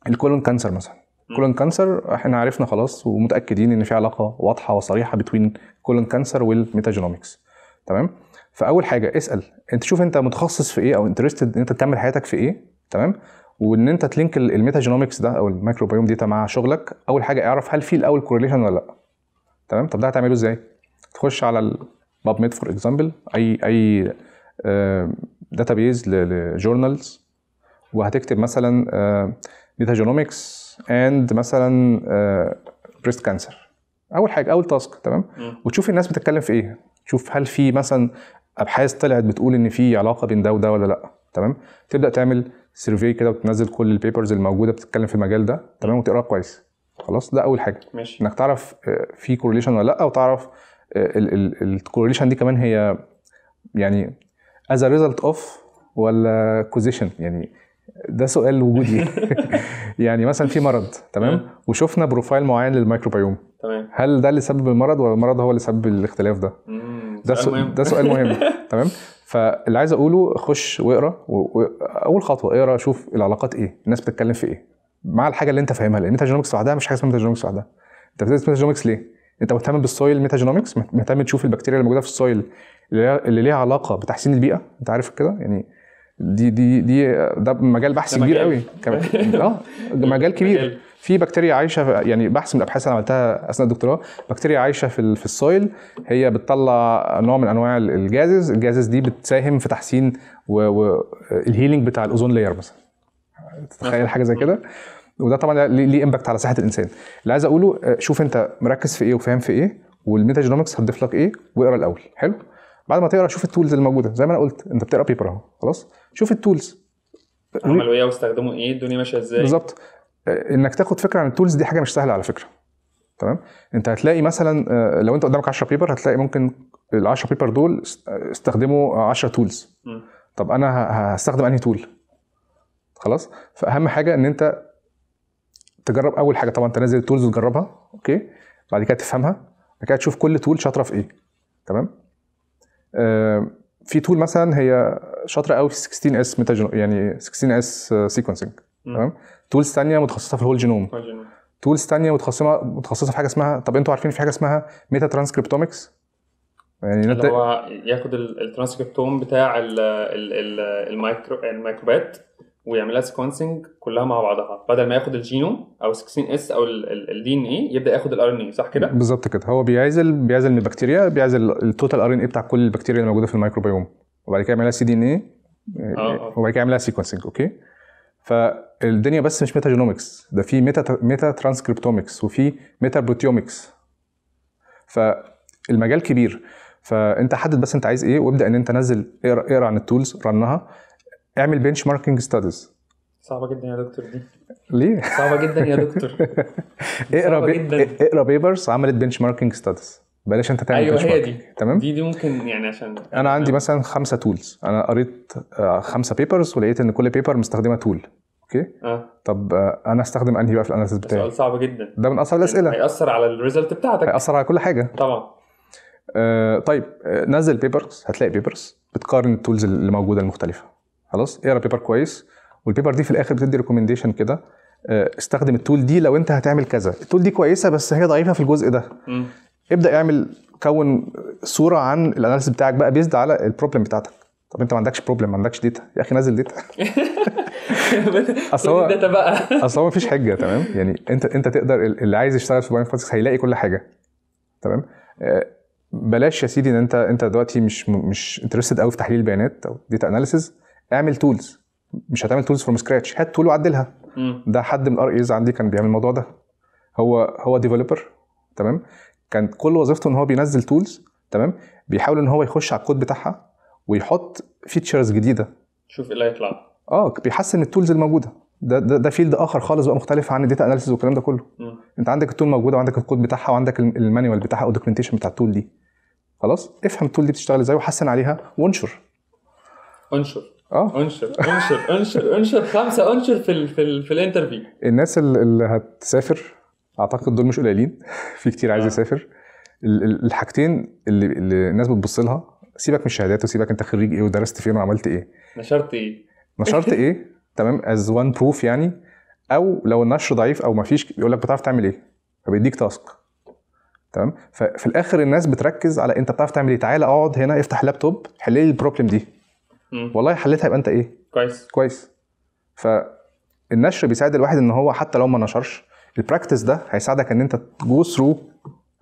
Speaker 2: الكولون كانسر مثلا كولون كانسر احنا عرفنا خلاص ومتاكدين ان في علاقه واضحه وصريحه بين كولون كانسر والميتاجينومكس تمام فاول حاجه اسال انت شوف انت متخصص في ايه او انترستد ان انت تعمل حياتك في ايه تمام وان انت تلينك الميتاجينومكس ده او الميكروبيوم داتا مع شغلك اول حاجه اعرف هل في الاول كورليشن ولا لا تمام طب ده هتعمله ازاي تخش على الباب ميد فور اكزامبل اي اي داتابيز لجورنالز وهتكتب مثلا ميتاجينومكس اند مثلا بريست آه، كانسر اول حاجه اول تاسك تمام وتشوف الناس بتتكلم في ايه تشوف هل في مثلا ابحاث طلعت بتقول ان في علاقه بين ده وده ولا لا تمام تبدا تعمل سيرفي كده وتنزل كل البيبرز الموجوده بتتكلم في المجال ده تمام وتقراها كويس خلاص ده اول حاجه ماشي. انك تعرف آه، في كورليشن ولا لا وتعرف الكورليشن آه، دي كمان هي يعني از ريزلت اوف ولا كوزيشن يعني ده سؤال وجودي يعني مثلا في مرض تمام وشفنا بروفايل معين للميكروبيوم تمام هل ده اللي سبب المرض ولا المرض هو اللي سبب الاختلاف ده ده سؤال ده سؤال مهم تمام فاللي عايز اقوله خش واقرا اول خطوه اقرا شوف العلاقات ايه الناس بتتكلم في ايه مع الحاجه اللي انت فاهمها لان انت لوحدها مش حاجه اسمها ميتاجينومكس لوحدها انت بتدرس ميتاجينومكس ليه انت مهتم بالسويل ميتاجينومكس مهتم تشوف البكتيريا اللي موجوده في السويل اللي ليها علاقه بتحسين البيئه انت عارف كده يعني دي دي دي ده مجال بحث ده كبير قوي اه مجال كبير في بكتيريا عايشه يعني بحث من الابحاث اللي عملتها اثناء الدكتوراه بكتيريا عايشه في في السويل هي بتطلع نوع من انواع الجازز الجازز دي بتساهم في تحسين والهيلينج بتاع الاوزون لاير مثلا تتخيل حاجه زي كده وده طبعا ليه امباكت على صحه الانسان اللي عايز اقوله آه، شوف انت مركز في ايه وفاهم في ايه والميتاجينومكس هتضيف لك ايه واقرا الاول حلو بعد ما تقرا شوف التولز الموجوده زي ما انا قلت انت بتقرا بيبر اهو خلاص شوف التولز عملوا
Speaker 1: ايه واستخدموا ايه الدنيا ماشيه ازاي بالظبط
Speaker 2: آه، انك تاخد فكره عن التولز دي حاجه مش سهله على فكره تمام انت هتلاقي مثلا آه، لو انت قدامك 10 بيبر هتلاقي ممكن ال 10 بيبر دول استخدموا 10 تولز طب انا هستخدم انهي تول خلاص فاهم حاجه ان انت تجرب اول حاجه طبعا تنزل التولز وتجربها اوكي بعد كده تفهمها بعد كده تشوف كل تول شاطره في ايه تمام آه، في تول مثلا هي شاطره قوي في 16 اس ميتا يعني 16 اس سيكونسنج تمام تولز ثانيه متخصصه في الهول جينوم تولز ثانيه متخصصه متخصصه في حاجه اسمها طب انتوا عارفين في حاجه اسمها ميتا ترانسكريبتومكس يعني اللي نت... هو
Speaker 1: ياخد الترانسكريبتوم بتاع المايكرو الميكروبات ويعملها سيكونسنج كلها مع بعضها بدل ما ياخد الجينوم او 16 اس او الدي ان اي يبدا ياخد الار ان اي صح كده
Speaker 2: بالظبط كده هو بيعزل بيعزل من البكتيريا بيعزل التوتال ار ان اي بتاع كل البكتيريا اللي موجوده في الميكروبيوم وبعد كده يعملها سي دي ان اي وبعد كده يعملها سيكونسنج اوكي فالدنيا بس مش ميتا جينومكس ده في ميتا ميتا ترانسكريبتومكس وفي ميتا بروتيومكس فالمجال كبير فانت حدد بس انت عايز ايه وابدا ان انت نزل اقرا اقرا عن التولز رنها اعمل بنش ماركينج ستاديز
Speaker 1: صعبة جدا يا دكتور دي
Speaker 2: ليه؟ صعبة جدا يا دكتور اقرا اقرا بيبرز عملت بنش ماركينج ستاديز بلاش انت تعمل ايوه هي دي تمام دي
Speaker 1: دي ممكن يعني عشان
Speaker 2: انا عندي مثلا خمسه تولز انا قريت آه، خمسه بيبرز ولقيت ان كل بيبر مستخدمه تول اوكي آه. طب آه، انا استخدم انهي بقى في الاناليسيس بتاعي سؤال
Speaker 1: صعب جدا ده
Speaker 2: من اصعب الاسئله يعني هياثر على الريزلت بتاعتك هياثر على كل حاجه طبعا آه طيب آه، نزل بيبرز هتلاقي بيبرز بتقارن التولز اللي موجوده المختلفه خلاص اقرا بيبر كويس والبيبر دي في الاخر بتدي ريكومنديشن كده آه، استخدم التول دي لو انت هتعمل كذا التول دي كويسه بس هي ضعيفه في الجزء ده م. ابدا اعمل كون صوره عن الاناليسيس بتاعك بقى بيزد على البروبلم بتاعتك طب انت ما عندكش بروبلم ما عندكش داتا يا اخي نزل داتا
Speaker 1: اصل هو داتا بقى
Speaker 2: اصل هو مفيش حجه تمام يعني انت انت تقدر اللي عايز يشتغل في باينت هيلاقي كل حاجه تمام آه، بلاش يا سيدي ان انت انت دلوقتي مش مش انترستد قوي في تحليل البيانات او داتا اناليسيز اعمل تولز مش هتعمل تولز فروم سكراتش هات تول وعدلها ده حد من الار ايز عندي كان بيعمل الموضوع ده هو هو ديفلوبر تمام كان كل وظيفته ان هو بينزل تولز تمام بيحاول ان هو يخش على الكود بتاعها ويحط فيتشرز جديده
Speaker 1: شوف ايه اللي هيطلع
Speaker 2: اه بيحسن التولز الموجوده ده ده, ده فيلد اخر خالص بقى مختلف عن الداتا اناليسيز والكلام ده كله مم. انت عندك التول موجوده وعندك الكود بتاعها وعندك المانيوال بتاعها او الدوكيومنتيشن بتاع التول دي خلاص افهم التول دي بتشتغل ازاي وحسن عليها وانشر
Speaker 1: انشر اه انشر انشر انشر انشر خمسه انشر في الـ في, الـ في الانترفيو
Speaker 2: الناس اللي هتسافر اعتقد دول مش قليلين في كتير عايز آه. يسافر الحاجتين اللي, اللي الناس بتبص لها سيبك من الشهادات وسيبك انت خريج ايه ودرست فين وعملت ايه
Speaker 1: نشرت ايه نشرت
Speaker 2: ايه تمام از وان بروف يعني او لو النشر ضعيف او ما فيش يقول لك بتعرف تعمل ايه فبيديك تاسك تمام ففي الاخر الناس بتركز على انت بتعرف تعمل ايه تعالى اقعد هنا افتح لابتوب حل لي البروبلم دي مم. والله حليتها يبقى انت ايه كويس كويس فالنشر بيساعد الواحد ان هو حتى لو ما نشرش البراكتس ده هيساعدك ان انت تجو ثرو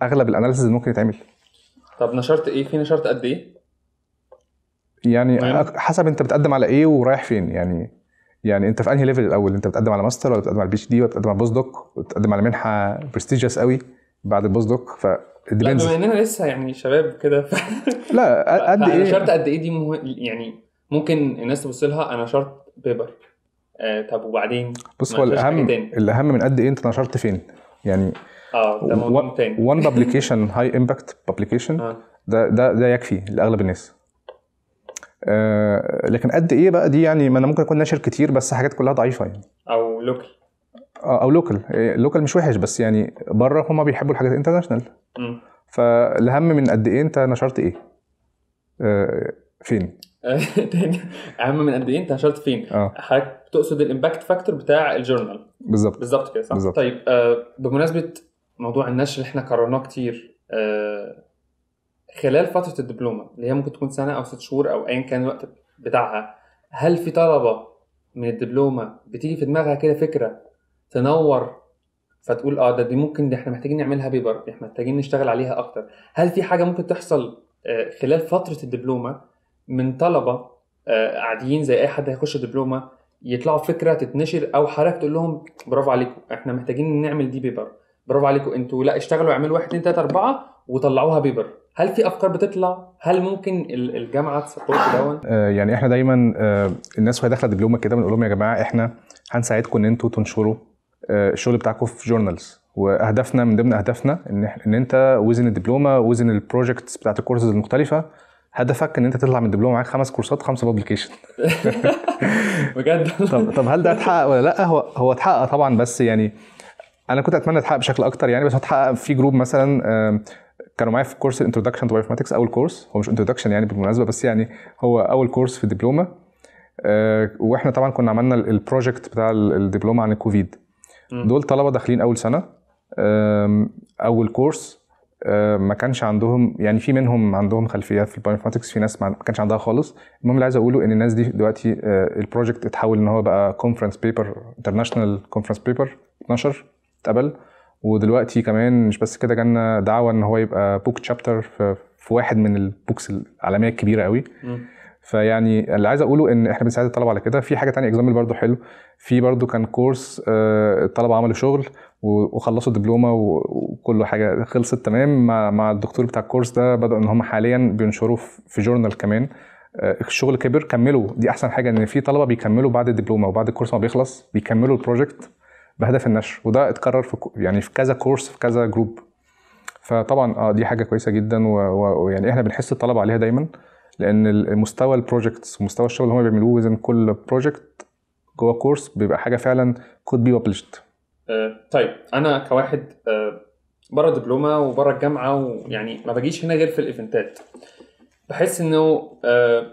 Speaker 2: اغلب الاناليسز اللي ممكن يتعمل
Speaker 1: طب نشرت ايه في نشرت قد ايه
Speaker 2: يعني حسب انت بتقدم على ايه ورايح فين يعني يعني انت في انهي ليفل الاول انت بتقدم على ماستر ولا بتقدم على بي اتش دي ولا بتقدم على بوست دوك بتقدم على منحه برستيجيوس قوي بعد البوست دوك ف لا بما اننا
Speaker 1: لسه يعني شباب كده ف...
Speaker 2: لا قد ايه نشرت قد
Speaker 1: ايه دي مه... يعني ممكن الناس تبص لها انا نشرت بيبر آه طب وبعدين بص هو الاهم الاهم
Speaker 2: من قد ايه انت نشرت فين يعني
Speaker 1: اه ده موضوع تاني وان بابليكيشن
Speaker 2: هاي امباكت بابليكيشن ده ده ده يكفي لاغلب الناس آه لكن قد ايه بقى دي يعني ما انا ممكن اكون ناشر كتير بس حاجات كلها ضعيفه يعني او لوكال آه او لوكال آه، لوكال مش وحش بس يعني بره هما بيحبوا الحاجات الانترناشونال فالاهم من قد ايه انت نشرت ايه آه فين
Speaker 1: تاني اهم من قد ايه انت نشرت فين اه حضرتك تقصد الامباكت فاكتور بتاع الجورنال بالظبط بالظبط كده صح بالزبط. طيب آه بمناسبه موضوع النشر اللي احنا كررناه كتير آه خلال فتره الدبلومه اللي هي ممكن تكون سنه او ست شهور او ايا كان الوقت بتاعها هل في طلبه من الدبلومه بتيجي في دماغها كده فكره تنور فتقول اه ده دي ممكن دي احنا محتاجين نعملها بيبر احنا محتاجين نشتغل عليها اكتر هل في حاجه ممكن تحصل آه، خلال فتره الدبلومه من طلبه آه، قاعدين زي اي حد هيخش دبلومه يطلعوا فكره تتنشر او حضرتك تقول لهم برافو عليكم احنا محتاجين نعمل دي بيبر برافو عليكم انتوا لا اشتغلوا اعملوا واحد اثنين ثلاثه اربعه وطلعوها بيبر هل في افكار بتطلع هل ممكن الجامعه تسبورت دون
Speaker 2: آه، يعني احنا دايما آه، الناس وهي داخله دبلومه كده بنقول لهم يا جماعه احنا هنساعدكم ان انتوا تنشروا الشغل بتاعكم في جورنالز واهدافنا من ضمن اهدافنا ان ان انت وزن الدبلومه وزن البروجكتس بتاعت الكورسز المختلفه هدفك ان انت تطلع من الدبلوم معاك خمس كورسات خمسه بابليكيشن بجد طب طب هل ده اتحقق ولا لا هو هو اتحقق طبعا بس يعني انا كنت اتمنى اتحقق بشكل اكتر يعني بس هو اتحقق في جروب مثلا كانوا معايا في كورس الانترودكشن تو ماتكس اول كورس هو مش انترودكشن يعني بالمناسبه بس يعني هو اول كورس في الدبلومه آه، واحنا طبعا كنا عملنا البروجكت بتاع الدبلومه عن الكوفيد دول طلبه داخلين اول سنه اول كورس آه، ما كانش عندهم يعني في منهم عندهم خلفيات في البايوانفورماتكس في ناس ما كانش عندها خالص المهم اللي عايز اقوله ان الناس دي دلوقتي آه، البروجكت اتحول ان هو بقى كونفرنس بيبر انترناشونال كونفرنس بيبر 12 اتقبل ودلوقتي كمان مش بس كده جالنا دعوه ان هو يبقى بوك تشابتر في واحد من البوكس العالميه الكبيره قوي فيعني اللي عايز اقوله ان احنا بنساعد الطلبه على كده في حاجه تانية اكزامبل برضو حلو في برضو كان كورس آه، الطلبه عملوا شغل وخلصوا دبلومه وكل حاجه خلصت تمام مع, مع الدكتور بتاع الكورس ده بداوا ان هم حاليا بينشروه في جورنال كمان آه، الشغل كبر كملوا دي احسن حاجه ان في طلبه بيكملوا بعد الدبلومه وبعد الكورس ما بيخلص بيكملوا البروجكت بهدف النشر وده اتكرر في يعني في كذا كورس في كذا جروب فطبعا اه دي حاجه كويسه جدا ويعني احنا بنحس الطلبه عليها دايما لان مستوى البروجكتس ومستوى الشغل اللي هم بيعملوه كل بروجكت جوه كورس بيبقى حاجه فعلا كود بي published
Speaker 1: آه، طيب انا كواحد آه، بره دبلومه وبره الجامعه ويعني ما بجيش هنا غير في الايفنتات بحس انه آه،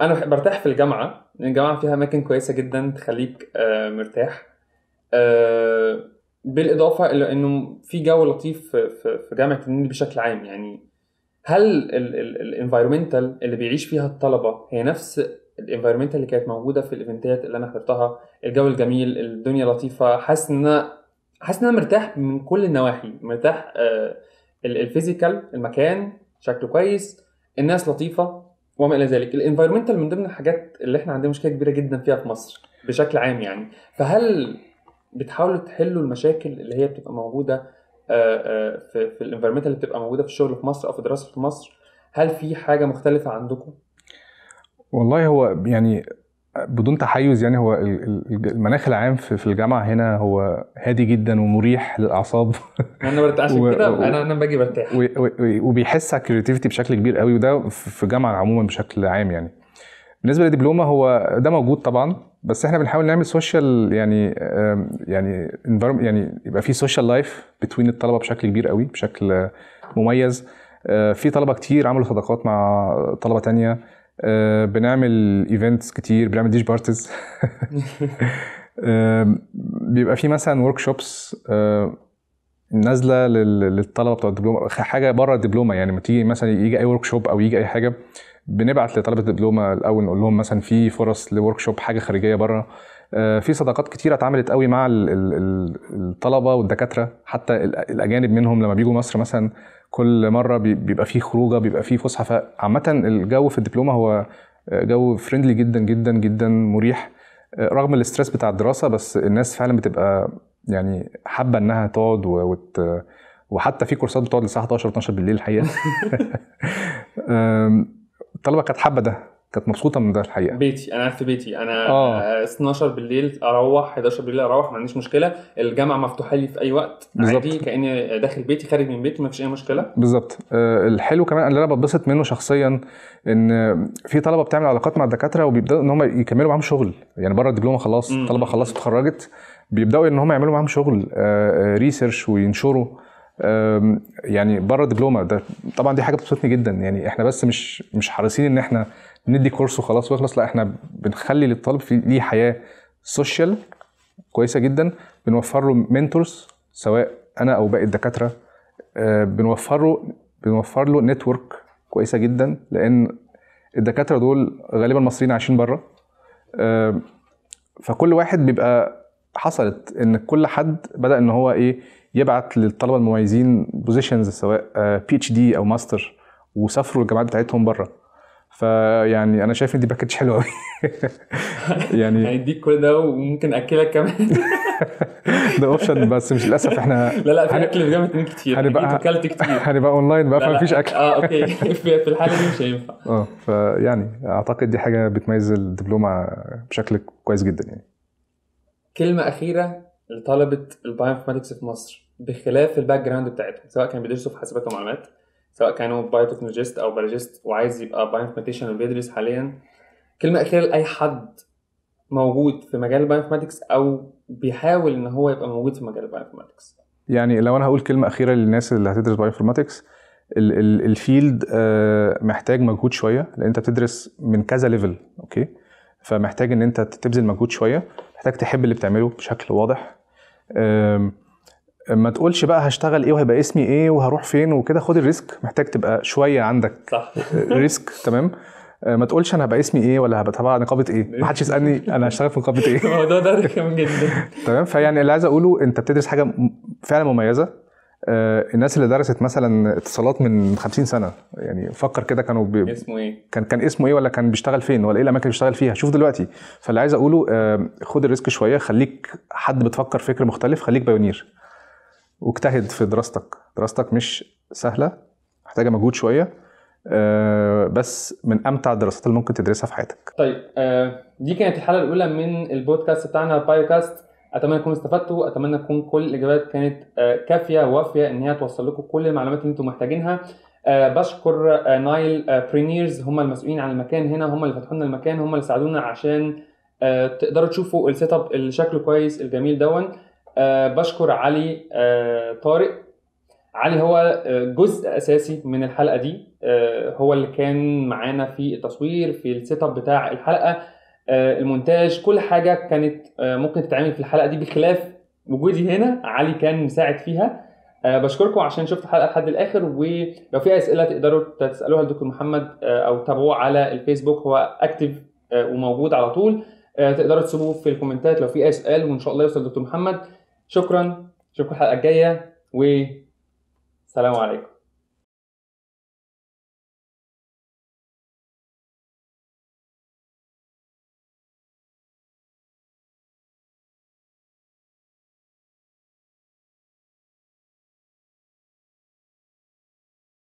Speaker 1: انا برتاح في الجامعه لان الجامعه فيها اماكن كويسه جدا تخليك مرتاح بالاضافه الى انه في جو لطيف في جامعه النيل بشكل عام يعني هل الانفايرمنتال اللي بيعيش فيها الطلبه هي نفس الانفايرمنت اللي كانت موجوده في الايفنتات اللي انا حضرتها الجو الجميل الدنيا لطيفه حاسس ان انا حاسس ان انا مرتاح من كل النواحي مرتاح آه الفيزيكال المكان شكله كويس الناس لطيفه وما الى ذلك الانفايرمنتال من ضمن الحاجات اللي احنا عندنا مشكله كبيره جدا فيها في مصر بشكل عام يعني فهل بتحاولوا تحلوا المشاكل اللي هي بتبقى موجوده آه، آه، في في الانفايرمنت اللي بتبقى موجوده في الشغل في مصر او في دراسه في مصر هل في حاجه مختلفه عندكم
Speaker 2: والله هو يعني بدون تحيز يعني هو المناخ العام في الجامعه هنا هو هادي جدا ومريح للاعصاب
Speaker 1: انا برتاح و... كده انا انا باجي برتاح
Speaker 2: وبيحس على الكريتيفيتي بشكل كبير قوي وده في الجامعه عموما بشكل عام يعني بالنسبه للدبلومه هو ده موجود طبعا بس احنا بنحاول نعمل سوشيال يعني يعني يعني يبقى في سوشيال لايف بتوين الطلبه بشكل كبير قوي بشكل مميز آه، في طلبه كتير عملوا صداقات مع طلبه تانية آه، بنعمل ايفنتس كتير بنعمل ديش بارتيز آه، بيبقى في مثلا ورك شوبس آه، نازله للطلبه بتوع الدبلومه حاجه بره الدبلومه يعني لما تيجي مثلا يجي اي ورك شوب او يجي اي حاجه بنبعت لطلبه الدبلومه الاول نقول لهم مثلا في فرص لورك شوب حاجه خارجيه بره في صداقات كتيره اتعملت قوي مع الطلبه والدكاتره حتى الاجانب منهم لما بيجوا مصر مثلا كل مره بيبقى فيه خروجه بيبقى فيه فسحه فعامه الجو في الدبلومه هو آه، جو فريندلي جدا جدا جدا مريح آه، رغم الاستريس بتاع الدراسه بس الناس فعلا بتبقى يعني حابه انها تقعد وت... وحتى في كورسات بتقعد للساعه 11 12 بالليل الحقيقه الطلبه كانت حابه ده كانت مبسوطه من ده الحقيقه
Speaker 1: بيتي انا قاعد في بيتي انا آه. 12 آه، بالليل اروح 11 بالليل اروح ما عنديش مشكله الجامعه مفتوحه لي في اي وقت بالزبط. عادي كاني داخل بيتي خارج من بيتي ما فيش اي مشكله
Speaker 2: بالظبط آه الحلو كمان اللي انا بتبسط منه شخصيا ان في طلبه بتعمل علاقات مع الدكاتره وبيبداوا ان هم يكملوا معاهم شغل يعني بره الدبلومه خلاص الطلبه خلاص اتخرجت بيبداوا ان هم يعملوا معاهم شغل آه ريسيرش آه، وينشروا يعني بره الدبلومه ده طبعا دي حاجه بتبسطني جدا يعني احنا بس مش مش حريصين ان احنا ندي كورس وخلاص ويخلص لا احنا بنخلي للطالب في ليه حياه سوشيال كويسه جدا بنوفر له منتورز سواء انا او باقي الدكاتره آه، بنوفر له بنوفر له نتورك كويسه جدا لان الدكاتره دول غالبا مصريين عايشين بره آه، فكل واحد بيبقى حصلت ان كل حد بدا ان هو ايه يبعت للطلبه المميزين بوزيشنز سواء بي اتش دي او ماستر وسافروا الجامعات بتاعتهم بره فيعني انا شايف ان دي باكج حلوه قوي يعني هيديك يعني كل
Speaker 1: ده وممكن اكلك كمان
Speaker 2: ده اوبشن بس مش للاسف احنا
Speaker 1: لا لا في اكل في جامعه اتنين كتير هنبقى اكلت كتير هنبقى اونلاين بقى فمفيش اكل اه اوكي في الحاله دي مش
Speaker 2: هينفع اه فيعني اعتقد دي حاجه بتميز الدبلومه بشكل كويس جدا يعني
Speaker 1: كلمه اخيره لطلبه البايو في مصر بخلاف الباك جراوند بتاعتهم سواء كانوا بيدرسوا في حاسبات ومعلومات سواء كان هو بايوتكنولوجيست او بيولوجيست وعايز يبقى بايوانفورماتيشن وبيدرس حاليا كلمه اخيره لاي حد موجود في مجال البايوانفورماتكس او بيحاول ان هو يبقى موجود في مجال البايوانفورماتكس
Speaker 2: يعني لو انا هقول كلمه اخيره للناس اللي هتدرس بايوانفورماتكس الفيلد آه، محتاج مجهود شويه لان انت بتدرس من كذا ليفل اوكي فمحتاج ان انت تبذل مجهود شويه محتاج تحب اللي بتعمله بشكل واضح ما تقولش بقى هشتغل ايه وهيبقى اسمي ايه وهروح فين وكده خد الريسك محتاج تبقى شويه عندك صح ريسك تمام آه، ما تقولش انا هبقى اسمي ايه ولا هبقى تبع نقابه ايه ما حدش يسالني انا هشتغل في نقابه ايه
Speaker 1: الموضوع ده رخم جدا
Speaker 2: تمام فيعني اللي عايز اقوله انت بتدرس حاجه فعلا مميزه آه، الناس اللي درست مثلا اتصالات من 50 سنه يعني فكر كده كانوا بي... اسمه ايه كان كان اسمه ايه ولا كان بيشتغل فين ولا ايه الاماكن اللي بيشتغل فيها شوف دلوقتي فاللي عايز اقوله آه، خد الريسك شويه خليك حد بتفكر فكر مختلف خليك بايونير واجتهد في دراستك دراستك مش سهله محتاجه مجهود شويه آه، بس من امتع الدراسات اللي ممكن تدرسها في حياتك
Speaker 1: طيب آه، دي كانت الحلقه الاولى من البودكاست بتاعنا بايوكاست اتمنى تكونوا استفدتوا اتمنى تكون كل الاجابات كانت آه، كافيه ووافيه ان هي توصل لكم كل المعلومات اللي انتم محتاجينها بشكر نايل برينيرز هم المسؤولين عن المكان هنا هم اللي فتحوا لنا المكان هم اللي ساعدونا عشان تقدروا تشوفوا السيت اب اللي شكله كويس الجميل دون أه بشكر علي أه طارق علي هو آه، جزء اساسي من الحلقه دي أه هو اللي كان معانا في التصوير في السيت اب بتاع الحلقه آه، المونتاج كل حاجه كانت آه، ممكن تتعمل في الحلقه دي بخلاف وجودي هنا علي كان مساعد فيها بشكركم عشان شفتوا الحلقه لحد الاخر ولو في اسئله تقدروا تسالوها لدكتور محمد او تتابعوه على الفيسبوك هو اكتف وموجود على طول تقدروا تسيبوه في الكومنتات لو في اي سؤال وان شاء الله يوصل دكتور محمد شكرا نشوفكم الحلقه الجايه والسلام عليكم